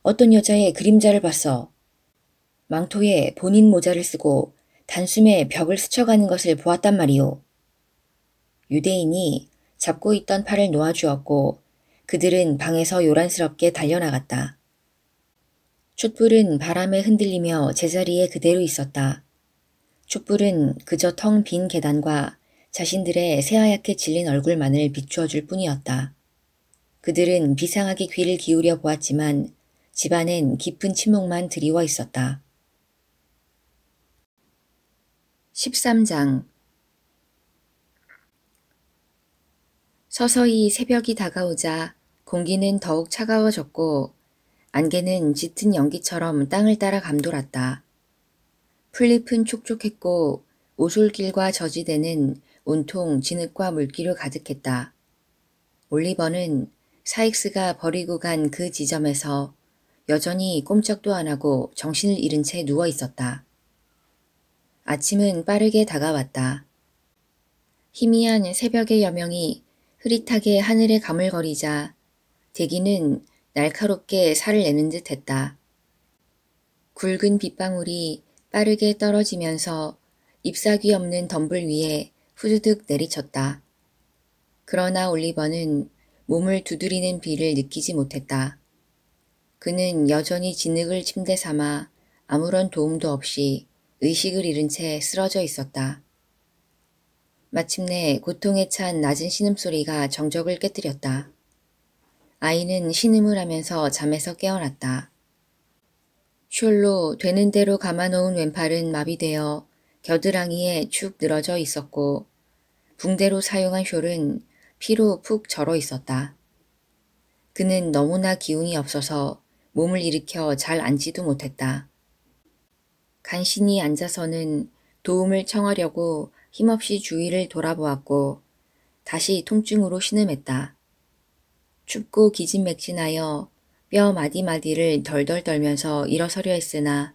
어떤 여자의 그림자를 봤어. 망토에 본인 모자를 쓰고 단숨에 벽을 스쳐가는 것을 보았단 말이오. 유대인이 잡고 있던 팔을 놓아주었고 그들은 방에서 요란스럽게 달려나갔다. 촛불은 바람에 흔들리며 제자리에 그대로 있었다. 촛불은 그저 텅 빈 계단과 자신들의 새하얗게 질린 얼굴만을 비추어 줄 뿐이었다. 그들은 비상하게 귀를 기울여 보았지만 집안엔 깊은 침묵만 드리워 있었다. 13장 서서히 새벽이 다가오자 공기는 더욱 차가워졌고 안개는 짙은 연기처럼 땅을 따라 감돌았다. 풀잎은 촉촉했고 오솔길과 저지대는 온통 진흙과 물기로 가득했다. 올리버는 사익스가 버리고 간 그 지점에서 여전히 꼼짝도 안 하고 정신을 잃은 채 누워 있었다. 아침은 빠르게 다가왔다. 희미한 새벽의 여명이 흐릿하게 하늘에 가물거리자 대기는 날카롭게 살을 내는 듯 했다. 굵은 빗방울이 빠르게 떨어지면서 잎사귀 없는 덤불 위에 후두둑 내리쳤다. 그러나 올리버는 몸을 두드리는 비를 느끼지 못했다. 그는 여전히 진흙을 침대 삼아 아무런 도움도 없이 의식을 잃은 채 쓰러져 있었다. 마침내 고통에 찬 낮은 신음소리가 정적을 깨뜨렸다. 아이는 신음을 하면서 잠에서 깨어났다. 숄로 되는 대로 감아놓은 왼팔은 마비되어 겨드랑이에 축 늘어져 있었고 붕대로 사용한 숄은 피로 푹 절어 있었다. 그는 너무나 기운이 없어서 몸을 일으켜 잘 앉지도 못했다. 간신히 앉아서는 도움을 청하려고 힘없이 주위를 돌아보았고 다시 통증으로 신음했다. 춥고 기진맥진하여 뼈 마디마디를 덜덜 떨면서 일어서려 했으나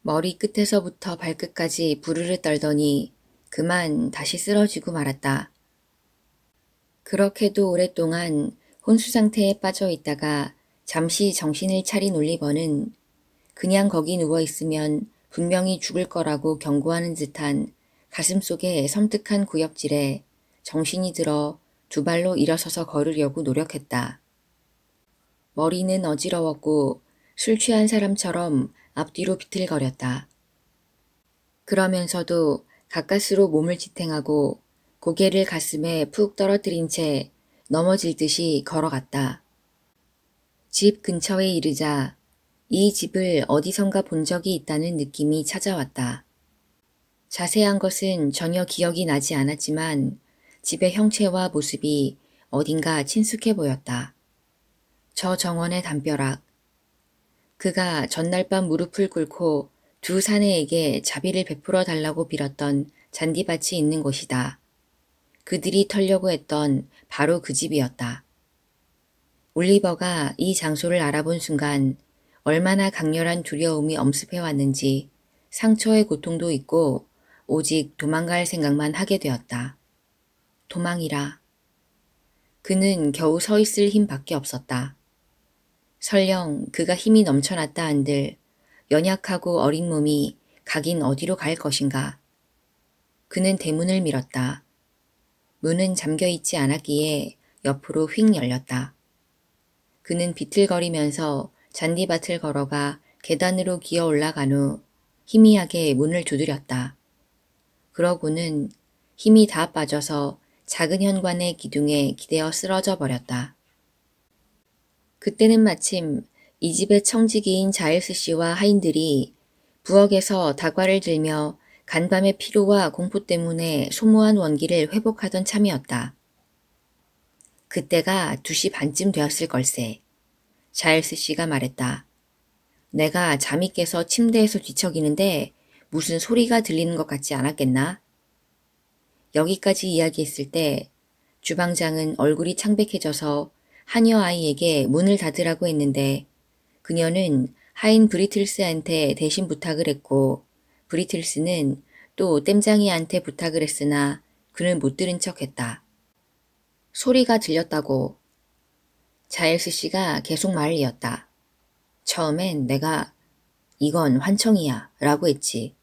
머리 끝에서부터 발끝까지 부르르 떨더니 그만 다시 쓰러지고 말았다. 그렇게도 오랫동안 혼수 상태에 빠져 있다가 잠시 정신을 차린 올리버는 그냥 거기 누워 있으면 분명히 죽을 거라고 경고하는 듯한 가슴속에 섬뜩한 구역질에 정신이 들어 두 발로 일어서서 걸으려고 노력했다. 머리는 어지러웠고 술 취한 사람처럼 앞뒤로 비틀거렸다. 그러면서도 가까스로 몸을 지탱하고 고개를 가슴에 푹 떨어뜨린 채 넘어질 듯이 걸어갔다. 집 근처에 이르자 이 집을 어디선가 본 적이 있다는 느낌이 찾아왔다. 자세한 것은 전혀 기억이 나지 않았지만 집의 형체와 모습이 어딘가 친숙해 보였다. 저 정원의 담벼락. 그가 전날 밤 무릎을 꿇고 두 사내에게 자비를 베풀어 달라고 빌었던 잔디밭이 있는 곳이다. 그들이 털려고 했던 바로 그 집이었다. 올리버가 이 장소를 알아본 순간 얼마나 강렬한 두려움이 엄습해 왔는지 상처의 고통도 있고 오직 도망갈 생각만 하게 되었다. 도망이라. 그는 겨우 서 있을 힘밖에 없었다. 설령 그가 힘이 넘쳐났다 한들 연약하고 어린 몸이 각인 어디로 갈 것인가. 그는 대문을 밀었다. 문은 잠겨 있지 않았기에 옆으로 휙 열렸다. 그는 비틀거리면서 잔디밭을 걸어가 계단으로 기어 올라간 후 희미하게 문을 두드렸다. 그러고는 힘이 다 빠져서 작은 현관의 기둥에 기대어 쓰러져 버렸다. 그때는 마침 이 집의 청지기인 자일스 씨와 하인들이 부엌에서 다과를 들며 간밤의 피로와 공포 때문에 소모한 원기를 회복하던 참이었다. 그때가 2시 반쯤 되었을 걸세. 자일스 씨가 말했다. 내가 잠이 깨서 침대에서 뒤척이는데 무슨 소리가 들리는 것 같지 않았겠나? 여기까지 이야기했을 때 주방장은 얼굴이 창백해져서 하녀 아이에게 문을 닫으라고 했는데 그녀는 하인 브리틀스한테 대신 부탁을 했고 브리틀스는 또 땜장이한테 부탁을 했으나 그는 못 들은 척했다. 소리가 들렸다고 자일스 씨가 계속 말을 이었다. 처음엔 내가 이건 환청이야 라고 했지.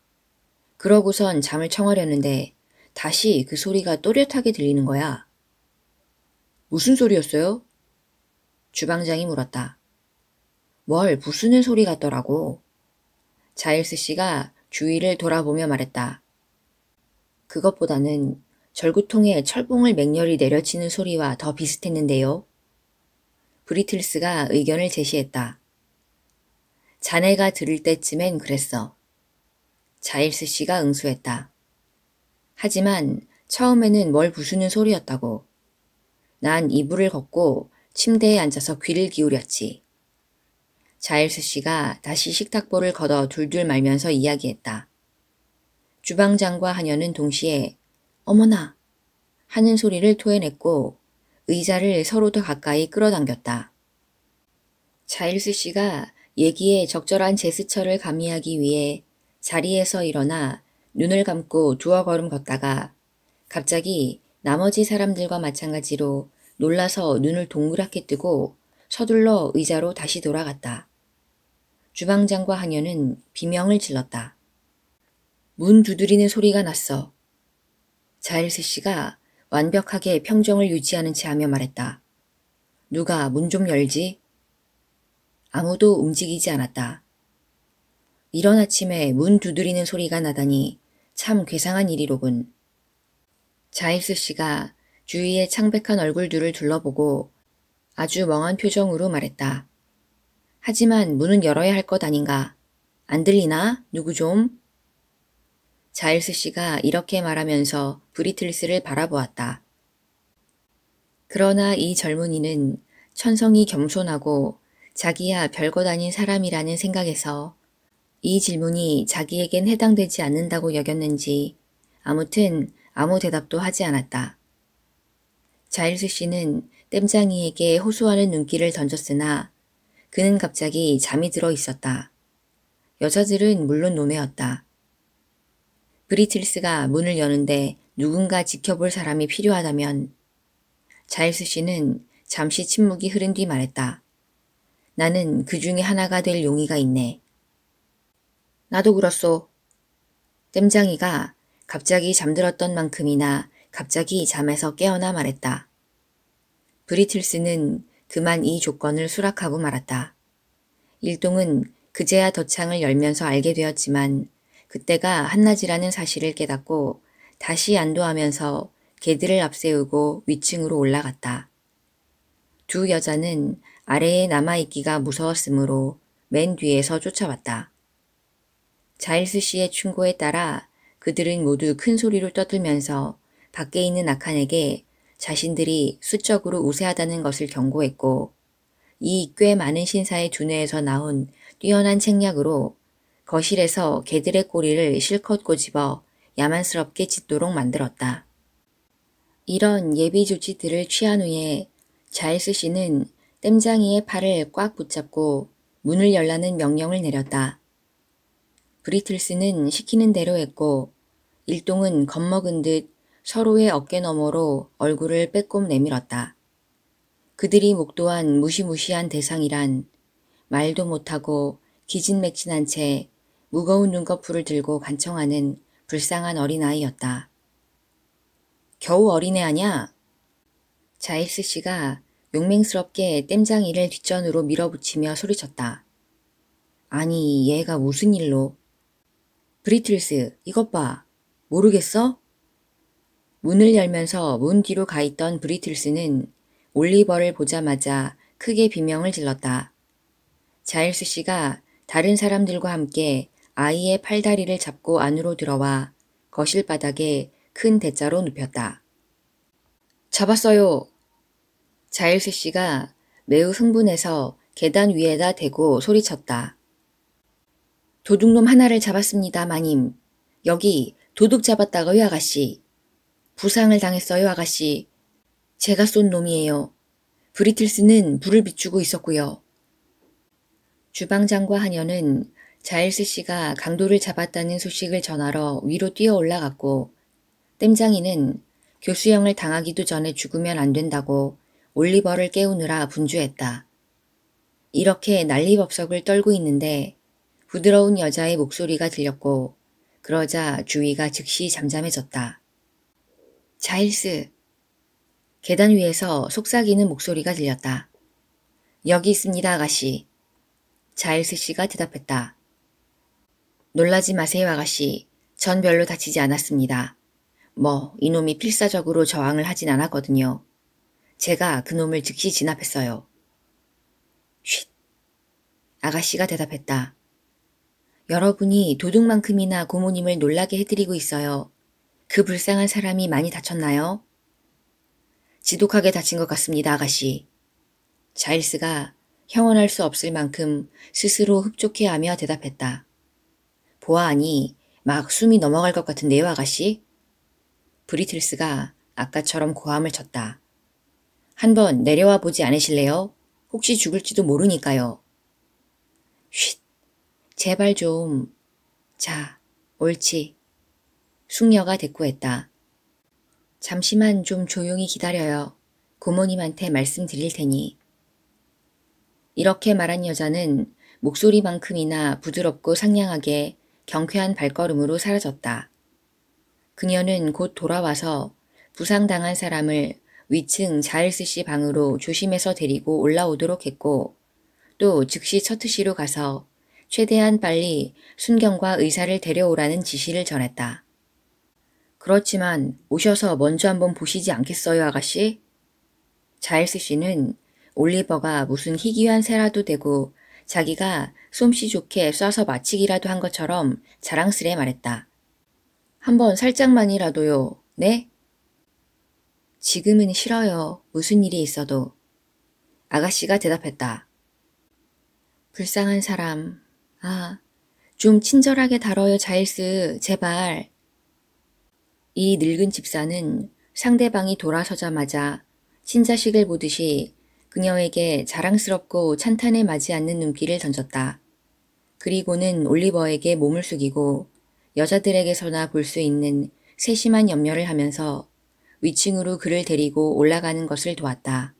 그러고선 잠을 청하려는데 다시 그 소리가 또렷하게 들리는 거야. 무슨 소리였어요? 주방장이 물었다. 뭘 부수는 소리 같더라고. 자일스 씨가 주위를 돌아보며 말했다. 그것보다는 절구통에 철봉을 맹렬히 내려치는 소리와 더 비슷했는데요. 브리틀스가 의견을 제시했다. 자네가 들을 때쯤엔 그랬어. 자일스 씨가 응수했다. 하지만 처음에는 뭘 부수는 소리였다고. 난 이불을 걷고 침대에 앉아서 귀를 기울였지. 자일스 씨가 다시 식탁보를 걷어 둘둘 말면서 이야기했다. 주방장과 하녀는 동시에 어머나 하는 소리를 토해냈고 의자를 서로 더 가까이 끌어당겼다. 자일스 씨가 얘기에 적절한 제스처를 가미하기 위해 자리에서 일어나 눈을 감고 두어 걸음 걷다가 갑자기 나머지 사람들과 마찬가지로 놀라서 눈을 동그랗게 뜨고 서둘러 의자로 다시 돌아갔다. 주방장과 한여는 비명을 질렀다. 문 두드리는 소리가 났어. 자일스 씨가 완벽하게 평정을 유지하는 체하며 말했다. 누가 문 좀 열지? 아무도 움직이지 않았다. 이런 아침에 문 두드리는 소리가 나다니 참 괴상한 일이로군. 자일스 씨가 주위의 창백한 얼굴들을 둘러보고 아주 멍한 표정으로 말했다. 하지만 문은 열어야 할 것 아닌가. 안 들리나? 누구 좀? 자일스 씨가 이렇게 말하면서 브리틀스를 바라보았다. 그러나 이 젊은이는 천성이 겸손하고 자기야 별것 아닌 사람이라는 생각에서 이 질문이 자기에겐 해당되지 않는다고 여겼는지 아무튼 아무 대답도 하지 않았다. 자일스 씨는 땜장이에게 호소하는 눈길을 던졌으나 그는 갑자기 잠이 들어 있었다. 여자들은 물론 노매였다. 브리틀스가 문을 여는데 누군가 지켜볼 사람이 필요하다면 자일스 씨는 잠시 침묵이 흐른 뒤 말했다. 나는 그 중에 하나가 될 용의가 있네. 나도 그렇소. 땜장이가 갑자기 잠들었던 만큼이나 갑자기 잠에서 깨어나 말했다. 브리틀스는 그만 이 조건을 수락하고 말았다. 일동은 그제야 덧창을 열면서 알게 되었지만 그때가 한낮이라는 사실을 깨닫고 다시 안도하면서 개들을 앞세우고 위층으로 올라갔다. 두 여자는 아래에 남아있기가 무서웠으므로 맨 뒤에서 쫓아왔다. 자일스 씨의 충고에 따라 그들은 모두 큰 소리로 떠들면서 밖에 있는 악한에게 자신들이 수적으로 우세하다는 것을 경고했고 이 꽤 많은 신사의 두뇌에서 나온 뛰어난 책략으로 거실에서 개들의 꼬리를 실컷 꼬집어 야만스럽게 짖도록 만들었다. 이런 예비 조치들을 취한 후에 자일스 씨는 땜장이의 팔을 꽉 붙잡고 문을 열라는 명령을 내렸다. 브리틀스는 시키는 대로 했고 일동은 겁먹은 듯 서로의 어깨 너머로 얼굴을 빼꼼 내밀었다. 그들이 목도한 무시무시한 대상이란 말도 못하고 기진맥진한 채 무거운 눈꺼풀을 들고 간청하는 불쌍한 어린아이였다. 겨우 어린애 아냐? 자일스 씨가 용맹스럽게 땜장이를 뒷전으로 밀어붙이며 소리쳤다. 아니 얘가 무슨 일로? 브리틀스 이것 봐. 모르겠어? 문을 열면서 문 뒤로 가 있던 브리틀스는 올리버를 보자마자 크게 비명을 질렀다. 자일스 씨가 다른 사람들과 함께 아이의 팔다리를 잡고 안으로 들어와 거실 바닥에 큰 대자로 눕혔다. 잡았어요. 자일스 씨가 매우 흥분해서 계단 위에다 대고 소리쳤다. 도둑놈 하나를 잡았습니다, 마님. 여기 도둑 잡았다고요, 아가씨. 부상을 당했어요, 아가씨. 제가 쏜 놈이에요. 브리틀스는 불을 비추고 있었고요. 주방장과 하녀는 자일스 씨가 강도를 잡았다는 소식을 전하러 위로 뛰어 올라갔고 땜장이는 교수형을 당하기도 전에 죽으면 안 된다고 올리버를 깨우느라 분주했다. 이렇게 난리법석을 떨고 있는데 부드러운 여자의 목소리가 들렸고 그러자 주위가 즉시 잠잠해졌다. 자일스. 계단 위에서 속삭이는 목소리가 들렸다. 여기 있습니다, 아가씨. 자일스 씨가 대답했다. 놀라지 마세요 아가씨. 전 별로 다치지 않았습니다. 뭐 이놈이 필사적으로 저항을 하진 않았거든요. 제가 그놈을 즉시 진압했어요. 쉿. 아가씨가 대답했다. 여러분이 도둑만큼이나 고모님을 놀라게 해드리고 있어요. 그 불쌍한 사람이 많이 다쳤나요? 지독하게 다친 것 같습니다, 아가씨. 자일스가 형언할 수 없을 만큼 스스로 흡족해하며 대답했다. 보아하니 막 숨이 넘어갈 것 같은데요, 아가씨? 브리틀스가 아까처럼 고함을 쳤다. 한 번 내려와 보지 않으실래요? 혹시 죽을지도 모르니까요. 쉿, 제발 좀. 자, 옳지. 숙녀가 대꾸했다. 잠시만 좀 조용히 기다려요. 고모님한테 말씀드릴 테니. 이렇게 말한 여자는 목소리만큼이나 부드럽고 상냥하게 경쾌한 발걸음으로 사라졌다. 그녀는 곧 돌아와서 부상당한 사람을 위층 자일스씨 방으로 조심해서 데리고 올라오도록 했고 또 즉시 처트시로 가서 최대한 빨리 순경과 의사를 데려오라는 지시를 전했다. 그렇지만 오셔서 먼저 한번 보시지 않겠어요 아가씨? 자일스 씨는 올리버가 무슨 희귀한 새라도 되고 자기가 솜씨 좋게 쏴서 마치기라도 한 것처럼 자랑스레 말했다. 한번 살짝만이라도요. 네? 지금은 싫어요. 무슨 일이 있어도. 아가씨가 대답했다. 불쌍한 사람. 아, 좀 친절하게 다뤄요, 자일스. 제발. 이 늙은 집사는 상대방이 돌아서자마자 친자식을 보듯이 그녀에게 자랑스럽고 찬탄에 맞지 않는 눈길을 던졌다. 그리고는 올리버에게 몸을 숙이고 여자들에게서나 볼 수 있는 세심한 염려를 하면서 위층으로 그를 데리고 올라가는 것을 도왔다.